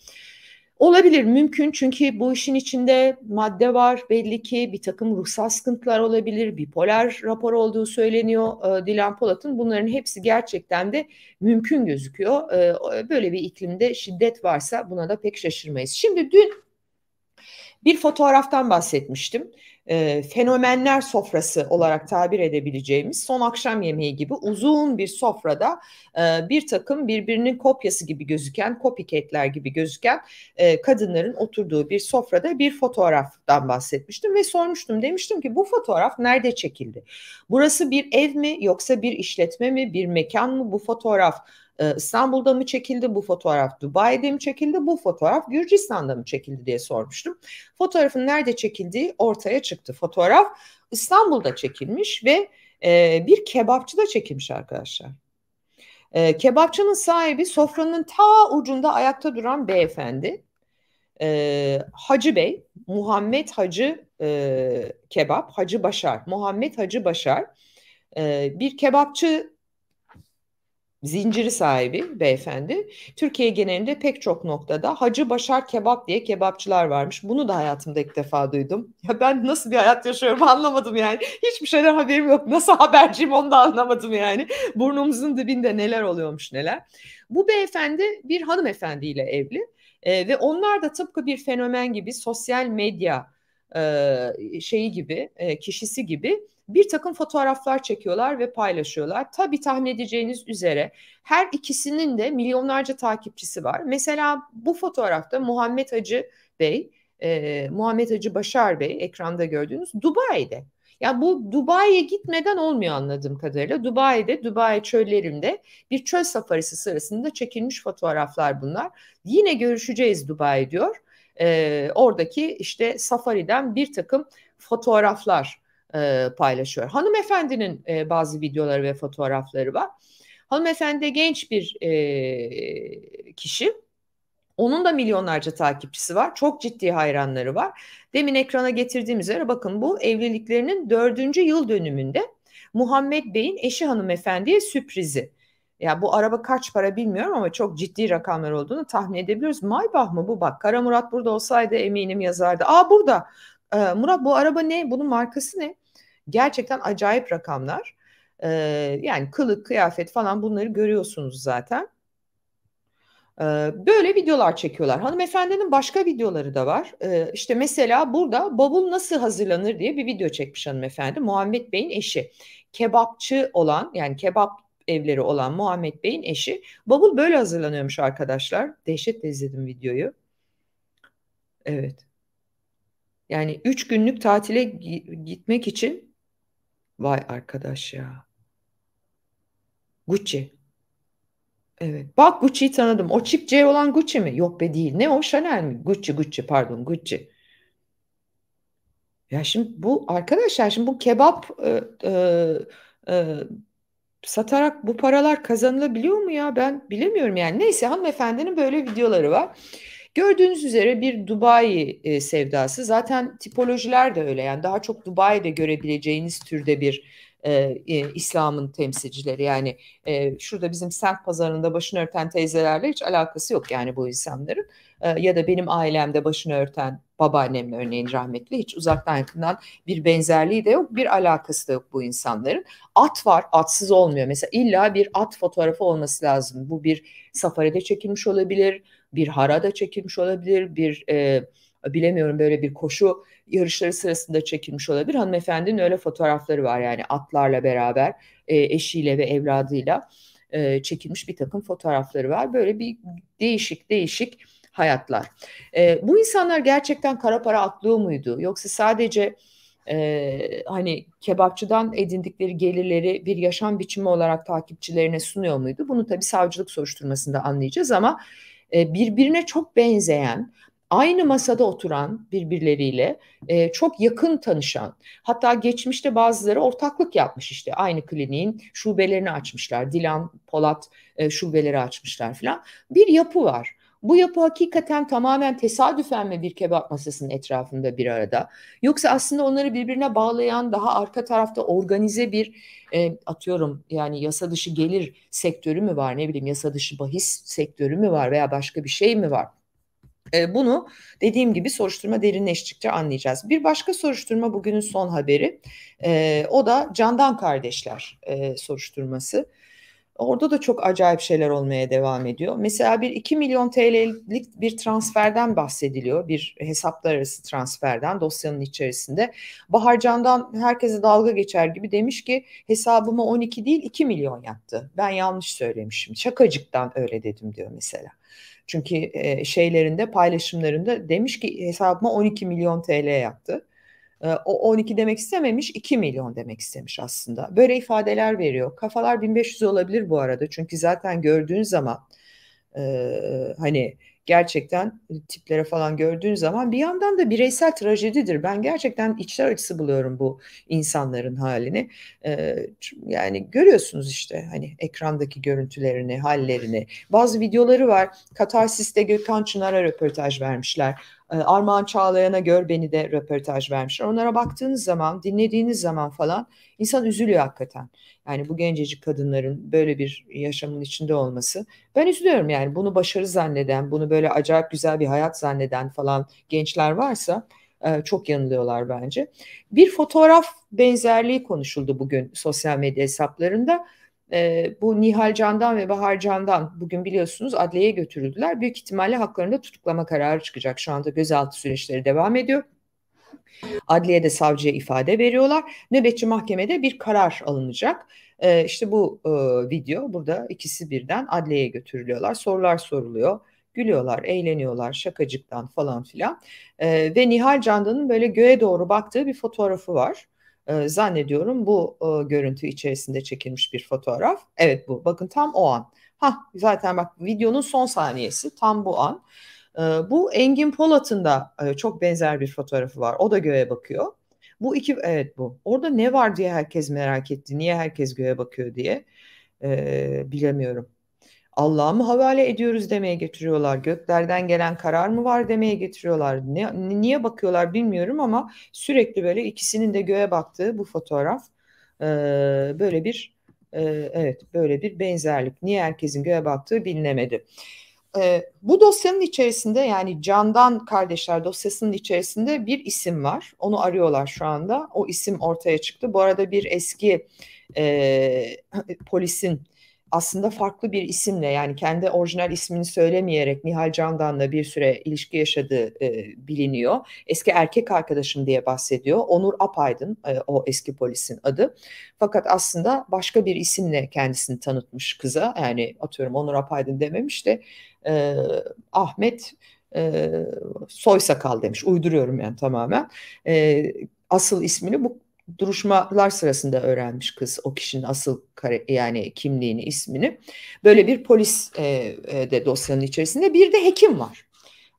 Olabilir mümkün çünkü bu işin içinde madde var belli ki bir takım ruhsal sıkıntılar olabilir bipolar rapor olduğu söyleniyor e, Dilan Polat'ın bunların hepsi gerçekten de mümkün gözüküyor e, böyle bir iklimde şiddet varsa buna da pek şaşırmayız. Şimdi dün bir fotoğraftan bahsetmiştim e, fenomenler sofrası olarak tabir edebileceğimiz son akşam yemeği gibi uzun bir sofrada e, bir takım birbirinin kopyası gibi gözüken, kopiketler gibi gözüken e, kadınların oturduğu bir sofrada bir fotoğraftan bahsetmiştim ve sormuştum. Demiştim ki bu fotoğraf nerede çekildi? Burası bir ev mi yoksa bir işletme mi, bir mekan mı? Bu fotoğraf ee, İstanbul'da mı çekildi bu fotoğraf, Dubai'de mi çekildi bu fotoğraf, Gürcistan'da mı çekildi diye sormuştum. Fotoğrafın nerede çekildiği ortaya çıktı. Fotoğraf İstanbul'da çekilmiş ve e, bir kebapçıda çekilmiş arkadaşlar. E, kebapçının sahibi sofranın ta ucunda ayakta duran beyefendi. E, Hacı Bey, Muhammed Hacı e, Kebap, Hacı Başar, Muhammed Hacı Başar e, bir kebapçı zinciri sahibi beyefendi. Türkiye genelinde pek çok noktada Hacı Başar Kebap diye kebapçılar varmış. Bunu da hayatımda ilk defa duydum. Ya ben nasıl bir hayat yaşıyorum anlamadım yani. Hiçbir şeyden haberim yok. Nasıl haberciyim onu da anlamadım yani. Burnumuzun dibinde neler oluyormuş neler. Bu beyefendi bir hanımefendiyle evli. Ee, ve onlar da tıpkı bir fenomen gibi sosyal medya e, şeyi gibi, e, kişisi gibi bir takım fotoğraflar çekiyorlar ve paylaşıyorlar. Tabii tahmin edeceğiniz üzere her ikisinin de milyonlarca takipçisi var. Mesela bu fotoğrafta Muhammed Hacı Bey, e, Muhammed Hacı Başar Bey ekranda gördüğünüz Dubai'de. Ya bu Dubai'ye gitmeden olmuyor anladığım kadarıyla. Dubai'de, Dubai çöllerinde bir çöl safarisi sırasında çekilmiş fotoğraflar bunlar. Yine görüşeceğiz Dubai diyor. E, oradaki işte safariden bir takım fotoğraflar e, paylaşıyor. Hanımefendinin e, bazı videoları ve fotoğrafları var. Hanımefendi de genç bir e, kişi. Onun da milyonlarca takipçisi var. Çok ciddi hayranları var. Demin ekrana getirdiğimiz üzere bakın bu evliliklerinin dördüncü yıl dönümünde Muhammed Bey'in eşi hanımefendiye sürprizi. Ya bu araba kaç para bilmiyorum ama çok ciddi rakamlar olduğunu tahmin edebiliyoruz. Maybach mı bu? Bak Kara Murat burada olsaydı eminim yazardı. Aa burada. Ee, Murat bu araba ne? Bunun markası ne? Gerçekten acayip rakamlar. Ee, yani kılık, kıyafet falan bunları görüyorsunuz zaten. Ee, böyle videolar çekiyorlar. Hanımefendinin başka videoları da var. Ee, işte mesela burada bavul nasıl hazırlanır diye bir video çekmiş hanımefendi. Muhammed Bey'in eşi. Kebapçı olan yani kebap evleri olan Muhammed Bey'in eşi. Bavul böyle hazırlanıyormuş arkadaşlar. Dehşetle izledim videoyu. Evet. Yani üç günlük tatile gitmek için vay arkadaş ya. Gucci. Evet. Bak Gucci'yi tanıdım. O çip C olan Gucci mi? Yok be değil. Ne o Chanel mi? Gucci Gucci pardon Gucci. Ya şimdi bu arkadaşlar şimdi bu kebap e, e, e, satarak bu paralar kazanılabiliyor mu ya ben bilemiyorum yani. Neyse hanımefendinin böyle videoları var. Gördüğünüz üzere bir Dubai e, sevdası. Zaten tipolojiler de öyle yani daha çok Dubai'de görebileceğiniz türde bir e, e, İslam'ın temsilcileri. Yani e, şurada bizim semt pazarında başını örten teyzelerle hiç alakası yok yani bu insanların. E, ya da benim ailemde başını örten babaannemle örneğin rahmetli hiç uzaktan yakından bir benzerliği de yok bir alakası da yok bu insanların. At var atsız olmuyor mesela illa bir at fotoğrafı olması lazım bu bir safaride çekilmiş olabilir bir harada çekilmiş olabilir bir e, bilemiyorum böyle bir koşu yarışları sırasında çekilmiş olabilir hanımefendinin öyle fotoğrafları var yani atlarla beraber e, eşiyle ve evladıyla e, çekilmiş bir takım fotoğrafları var böyle bir değişik değişik hayatlar. E, bu insanlar gerçekten kara para atlıyor muydu? Yoksa sadece e, hani kebapçıdan edindikleri gelirleri bir yaşam biçimi olarak takipçilerine sunuyor muydu? Bunu tabii savcılık soruşturmasında anlayacağız ama e, birbirine çok benzeyen aynı masada oturan birbirleriyle e, çok yakın tanışan hatta geçmişte bazıları ortaklık yapmış işte aynı kliniğin şubelerini açmışlar Dilan Polat e, şubeleri açmışlar filan bir yapı var bu yapı hakikaten tamamen tesadüfen mi bir kebap masasının etrafında bir arada? Yoksa aslında onları birbirine bağlayan daha arka tarafta organize bir e, atıyorum yani yasa dışı gelir sektörü mü var ne bileyim yasa dışı bahis sektörü mü var veya başka bir şey mi var? E, bunu dediğim gibi soruşturma derinleştikçe anlayacağız. Bir başka soruşturma bugünün son haberi e, o da Candan Kardeşler e, soruşturması. Orada da çok acayip şeyler olmaya devam ediyor. Mesela bir 2 milyon TL'lik bir transferden bahsediliyor. Bir hesaplar arası transferden dosyanın içerisinde. Baharcan'dan herkese dalga geçer gibi demiş ki hesabıma 12 değil 2 milyon yaptı. Ben yanlış söylemişim. Şakacıktan öyle dedim diyor mesela. Çünkü e, şeylerinde paylaşımlarında demiş ki hesabıma 12 milyon TL yaptı. Ee, o 12 demek istememiş 2 milyon demek istemiş aslında. Böyle ifadeler veriyor. Kafalar 1500 olabilir bu arada. Çünkü zaten gördüğün zaman e, hani gerçekten tiplere falan gördüğün zaman bir yandan da bireysel trajedidir. Ben gerçekten içler acısı buluyorum bu insanların halini. E, yani görüyorsunuz işte hani ekrandaki görüntülerini, hallerini. Bazı videoları var. Katarsis'te Gökhan Çınar'a röportaj vermişler. Ee, Armağan Çağlayan'a gör beni de röportaj vermişler. Onlara baktığınız zaman, dinlediğiniz zaman falan insan üzülüyor hakikaten. Yani bu gencecik kadınların böyle bir yaşamın içinde olması. Ben üzülüyorum yani bunu başarı zanneden, bunu böyle acayip güzel bir hayat zanneden falan gençler varsa e, çok yanılıyorlar bence. Bir fotoğraf benzerliği konuşuldu bugün sosyal medya hesaplarında e, bu Nihal Can'dan ve Bahar Can'dan bugün biliyorsunuz adliyeye götürüldüler. Büyük ihtimalle haklarında tutuklama kararı çıkacak. Şu anda gözaltı süreçleri devam ediyor. Adliyede savcıya ifade veriyorlar. Nöbetçi mahkemede bir karar alınacak. E, işte bu e, video burada ikisi birden adliyeye götürülüyorlar. Sorular soruluyor. Gülüyorlar, eğleniyorlar şakacıktan falan filan. E, ve Nihal Candan'ın böyle göğe doğru baktığı bir fotoğrafı var. Ee, zannediyorum bu e, görüntü içerisinde çekilmiş bir fotoğraf. Evet bu bakın tam o an. Ha zaten bak videonun son saniyesi tam bu an. E, bu Engin Polat'ın da e, çok benzer bir fotoğrafı var. O da göğe bakıyor. Bu iki evet bu. Orada ne var diye herkes merak etti. Niye herkes göğe bakıyor diye. E, bilemiyorum. Allah'a mı havale ediyoruz demeye getiriyorlar. Göklerden gelen karar mı var demeye getiriyorlar. Ne, niye bakıyorlar bilmiyorum ama sürekli böyle ikisinin de göğe baktığı bu fotoğraf e, böyle bir e, evet böyle bir benzerlik. Niye herkesin göğe baktığı bilinemedi. E, bu dosyanın içerisinde yani Candan kardeşler dosyasının içerisinde bir isim var. Onu arıyorlar şu anda. O isim ortaya çıktı. Bu arada bir eski e, polisin aslında farklı bir isimle yani kendi orijinal ismini söylemeyerek Nihal Candan'la bir süre ilişki yaşadığı e, biliniyor. Eski erkek arkadaşım diye bahsediyor. Onur Apaydın e, o eski polisin adı. Fakat aslında başka bir isimle kendisini tanıtmış kıza. Yani atıyorum Onur Apaydın dememiş de e, Ahmet e, Soysakal demiş. Uyduruyorum yani tamamen. E, asıl ismini bu duruşmalar sırasında öğrenmiş kız o kişinin asıl kare, yani kimliğini, ismini. Böyle bir polis e, e de dosyanın içerisinde bir de hekim var.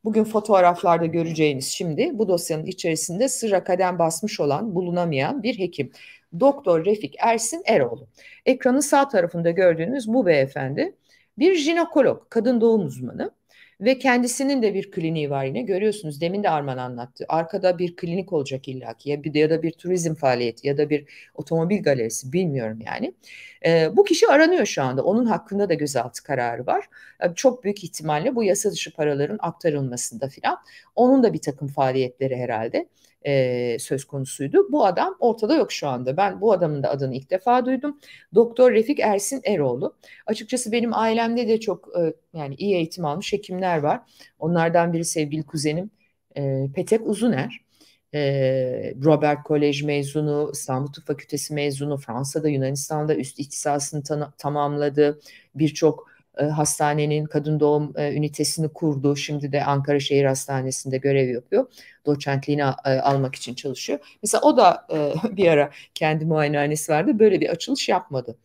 Bugün fotoğraflarda göreceğiniz şimdi bu dosyanın içerisinde sırra kadem basmış olan, bulunamayan bir hekim. Doktor Refik Ersin Eroğlu. Ekranın sağ tarafında gördüğünüz bu beyefendi bir jinekolog, kadın doğum uzmanı. Ve kendisinin de bir kliniği var yine görüyorsunuz demin de Arman anlattı. Arkada bir klinik olacak illaki ya, bir, ya da bir turizm faaliyeti ya da bir otomobil galerisi bilmiyorum yani. E, bu kişi aranıyor şu anda. Onun hakkında da gözaltı kararı var. E, çok büyük ihtimalle bu yasa dışı paraların aktarılmasında filan. Onun da bir takım faaliyetleri herhalde e, söz konusuydu. Bu adam ortada yok şu anda. Ben bu adamın da adını ilk defa duydum. Doktor Refik Ersin Eroğlu. Açıkçası benim ailemde de çok e, yani iyi eğitim almış hekimler var. Onlardan biri sevgili kuzenim e, Petek Uzuner. Robert Kolej mezunu, İstanbul Tıp Fakültesi mezunu, Fransa'da, Yunanistan'da üst ihtisasını tam- tamamladı. Birçok e, hastanenin kadın doğum e, ünitesini kurdu. Şimdi de Ankara Şehir Hastanesi'nde görev yapıyor. Doçentliğini e, almak için çalışıyor. Mesela o da bir ara kendi muayenehanesi vardı. Böyle bir açılış yapmadı.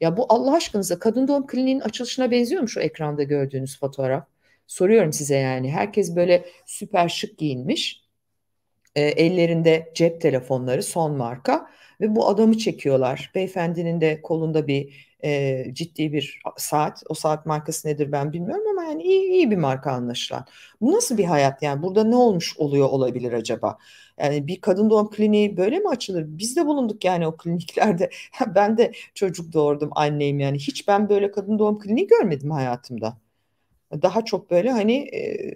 Ya bu Allah aşkınıza kadın doğum kliniğinin açılışına benziyor mu şu ekranda gördüğünüz fotoğraf? Soruyorum size yani. Herkes böyle süper şık giyinmiş. E, ellerinde cep telefonları son marka ve bu adamı çekiyorlar. Beyefendinin de kolunda bir e, ciddi bir saat. O saat markası nedir ben bilmiyorum ama yani iyi, iyi bir marka anlaşılan. Bu nasıl bir hayat yani burada ne olmuş oluyor olabilir acaba? Yani bir kadın doğum kliniği böyle mi açılır? Biz de bulunduk yani o kliniklerde. ben de çocuk doğurdum anneyim yani. Hiç ben böyle kadın doğum kliniği görmedim hayatımda. Daha çok böyle hani e,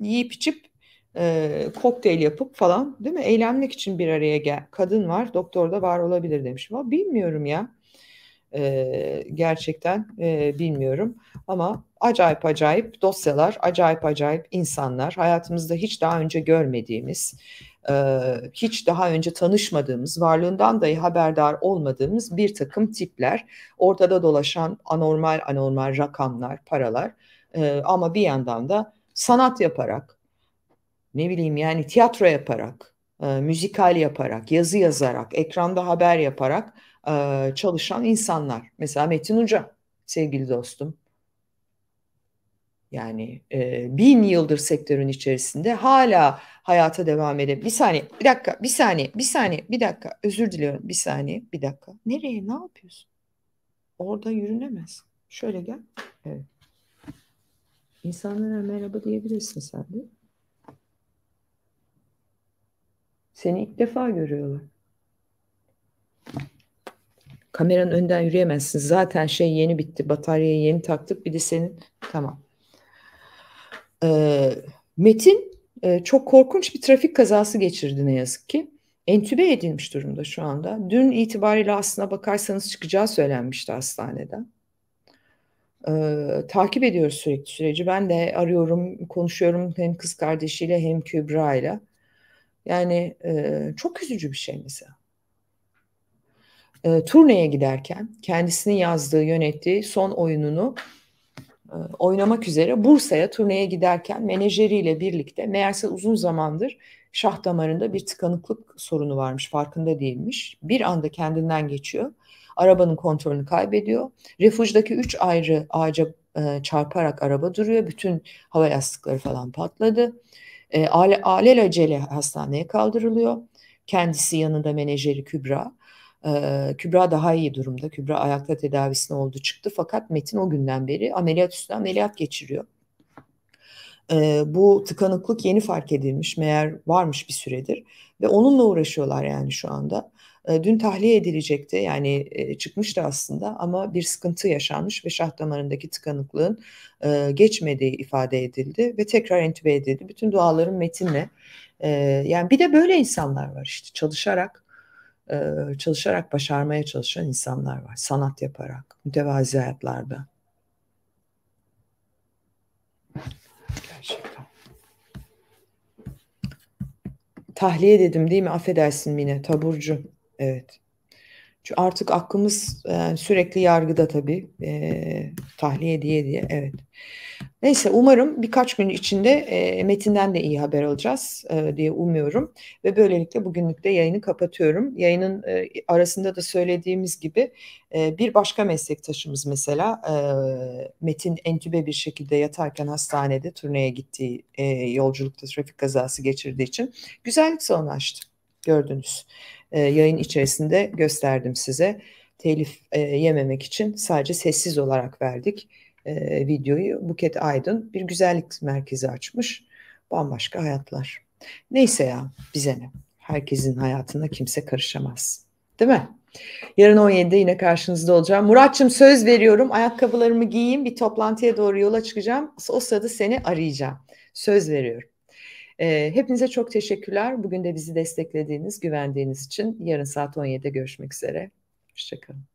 yiyip içip e, kokteyl yapıp falan değil mi? Eylemlik için bir araya gel. Kadın var, doktor da var olabilir demiş. Ama bilmiyorum ya. E, gerçekten e, bilmiyorum. Ama acayip acayip dosyalar, acayip acayip insanlar, hayatımızda hiç daha önce görmediğimiz, e, hiç daha önce tanışmadığımız, varlığından dahi haberdar olmadığımız bir takım tipler, ortada dolaşan anormal anormal rakamlar, paralar e, ama bir yandan da sanat yaparak, ne bileyim yani tiyatro yaparak, e, müzikal yaparak, yazı yazarak, ekranda haber yaparak e, çalışan insanlar. Mesela Metin Uca sevgili dostum. Yani e, bin yıldır sektörün içerisinde hala hayata devam edip bir saniye bir dakika bir saniye bir saniye bir dakika özür diliyorum bir saniye bir dakika nereye ne yapıyorsun orada yürünemez şöyle gel evet. insanlara merhaba diyebilirsin sen de Seni ilk defa görüyorlar. Kameranın önden yürüyemezsin. Zaten şey yeni bitti. Bataryayı yeni taktık. Bir de senin. Tamam. Ee, Metin e, çok korkunç bir trafik kazası geçirdi ne yazık ki. Entübe edilmiş durumda şu anda. Dün itibariyle aslına bakarsanız çıkacağı söylenmişti hastaneden. Ee, takip ediyoruz sürekli süreci. Ben de arıyorum, konuşuyorum hem kız kardeşiyle hem Kübra'yla. ile yani e, çok üzücü bir şey mesela. E, turneye giderken kendisinin yazdığı, yönettiği son oyununu e, oynamak üzere Bursa'ya turneye giderken menajeriyle birlikte meğerse uzun zamandır şah damarında bir tıkanıklık sorunu varmış farkında değilmiş. Bir anda kendinden geçiyor. Arabanın kontrolünü kaybediyor. Refujdaki üç ayrı ağaca e, çarparak araba duruyor. Bütün hava yastıkları falan patladı. E, ale, alelacele hastaneye kaldırılıyor. Kendisi yanında menajeri Kübra. E, Kübra daha iyi durumda. Kübra ayakta tedavisine oldu çıktı. Fakat Metin o günden beri ameliyat üstüne ameliyat geçiriyor. E, bu tıkanıklık yeni fark edilmiş. Meğer varmış bir süredir. Ve onunla uğraşıyorlar yani şu anda dün tahliye edilecekti yani çıkmıştı aslında ama bir sıkıntı yaşanmış ve şah damarındaki tıkanıklığın geçmediği ifade edildi ve tekrar entübe edildi. Bütün duaların metinle yani bir de böyle insanlar var işte çalışarak çalışarak başarmaya çalışan insanlar var. Sanat yaparak, mütevazi hayatlarda. Tahliye dedim değil mi? Affedersin Mine, taburcu. Evet. Çünkü artık aklımız e, sürekli yargıda tabii. E, tahliye diye diye. Evet. Neyse umarım birkaç gün içinde e, Metin'den de iyi haber alacağız e, diye umuyorum. Ve böylelikle bugünlük de yayını kapatıyorum. Yayının e, arasında da söylediğimiz gibi e, bir başka meslektaşımız mesela e, Metin entübe bir şekilde yatarken hastanede turneye gittiği e, yolculukta trafik kazası geçirdiği için güzellik salonu açtı gördünüz e, yayın içerisinde gösterdim size. Telif e, yememek için sadece sessiz olarak verdik e, videoyu. Buket Aydın bir güzellik merkezi açmış. Bambaşka hayatlar. Neyse ya bize ne. Herkesin hayatına kimse karışamaz. Değil mi? Yarın 17'de yine karşınızda olacağım. Muratçım söz veriyorum. Ayakkabılarımı giyeyim. Bir toplantıya doğru yola çıkacağım. O sırada seni arayacağım. Söz veriyorum hepinize çok teşekkürler. Bugün de bizi desteklediğiniz, güvendiğiniz için. Yarın saat 17'de görüşmek üzere. Hoşçakalın.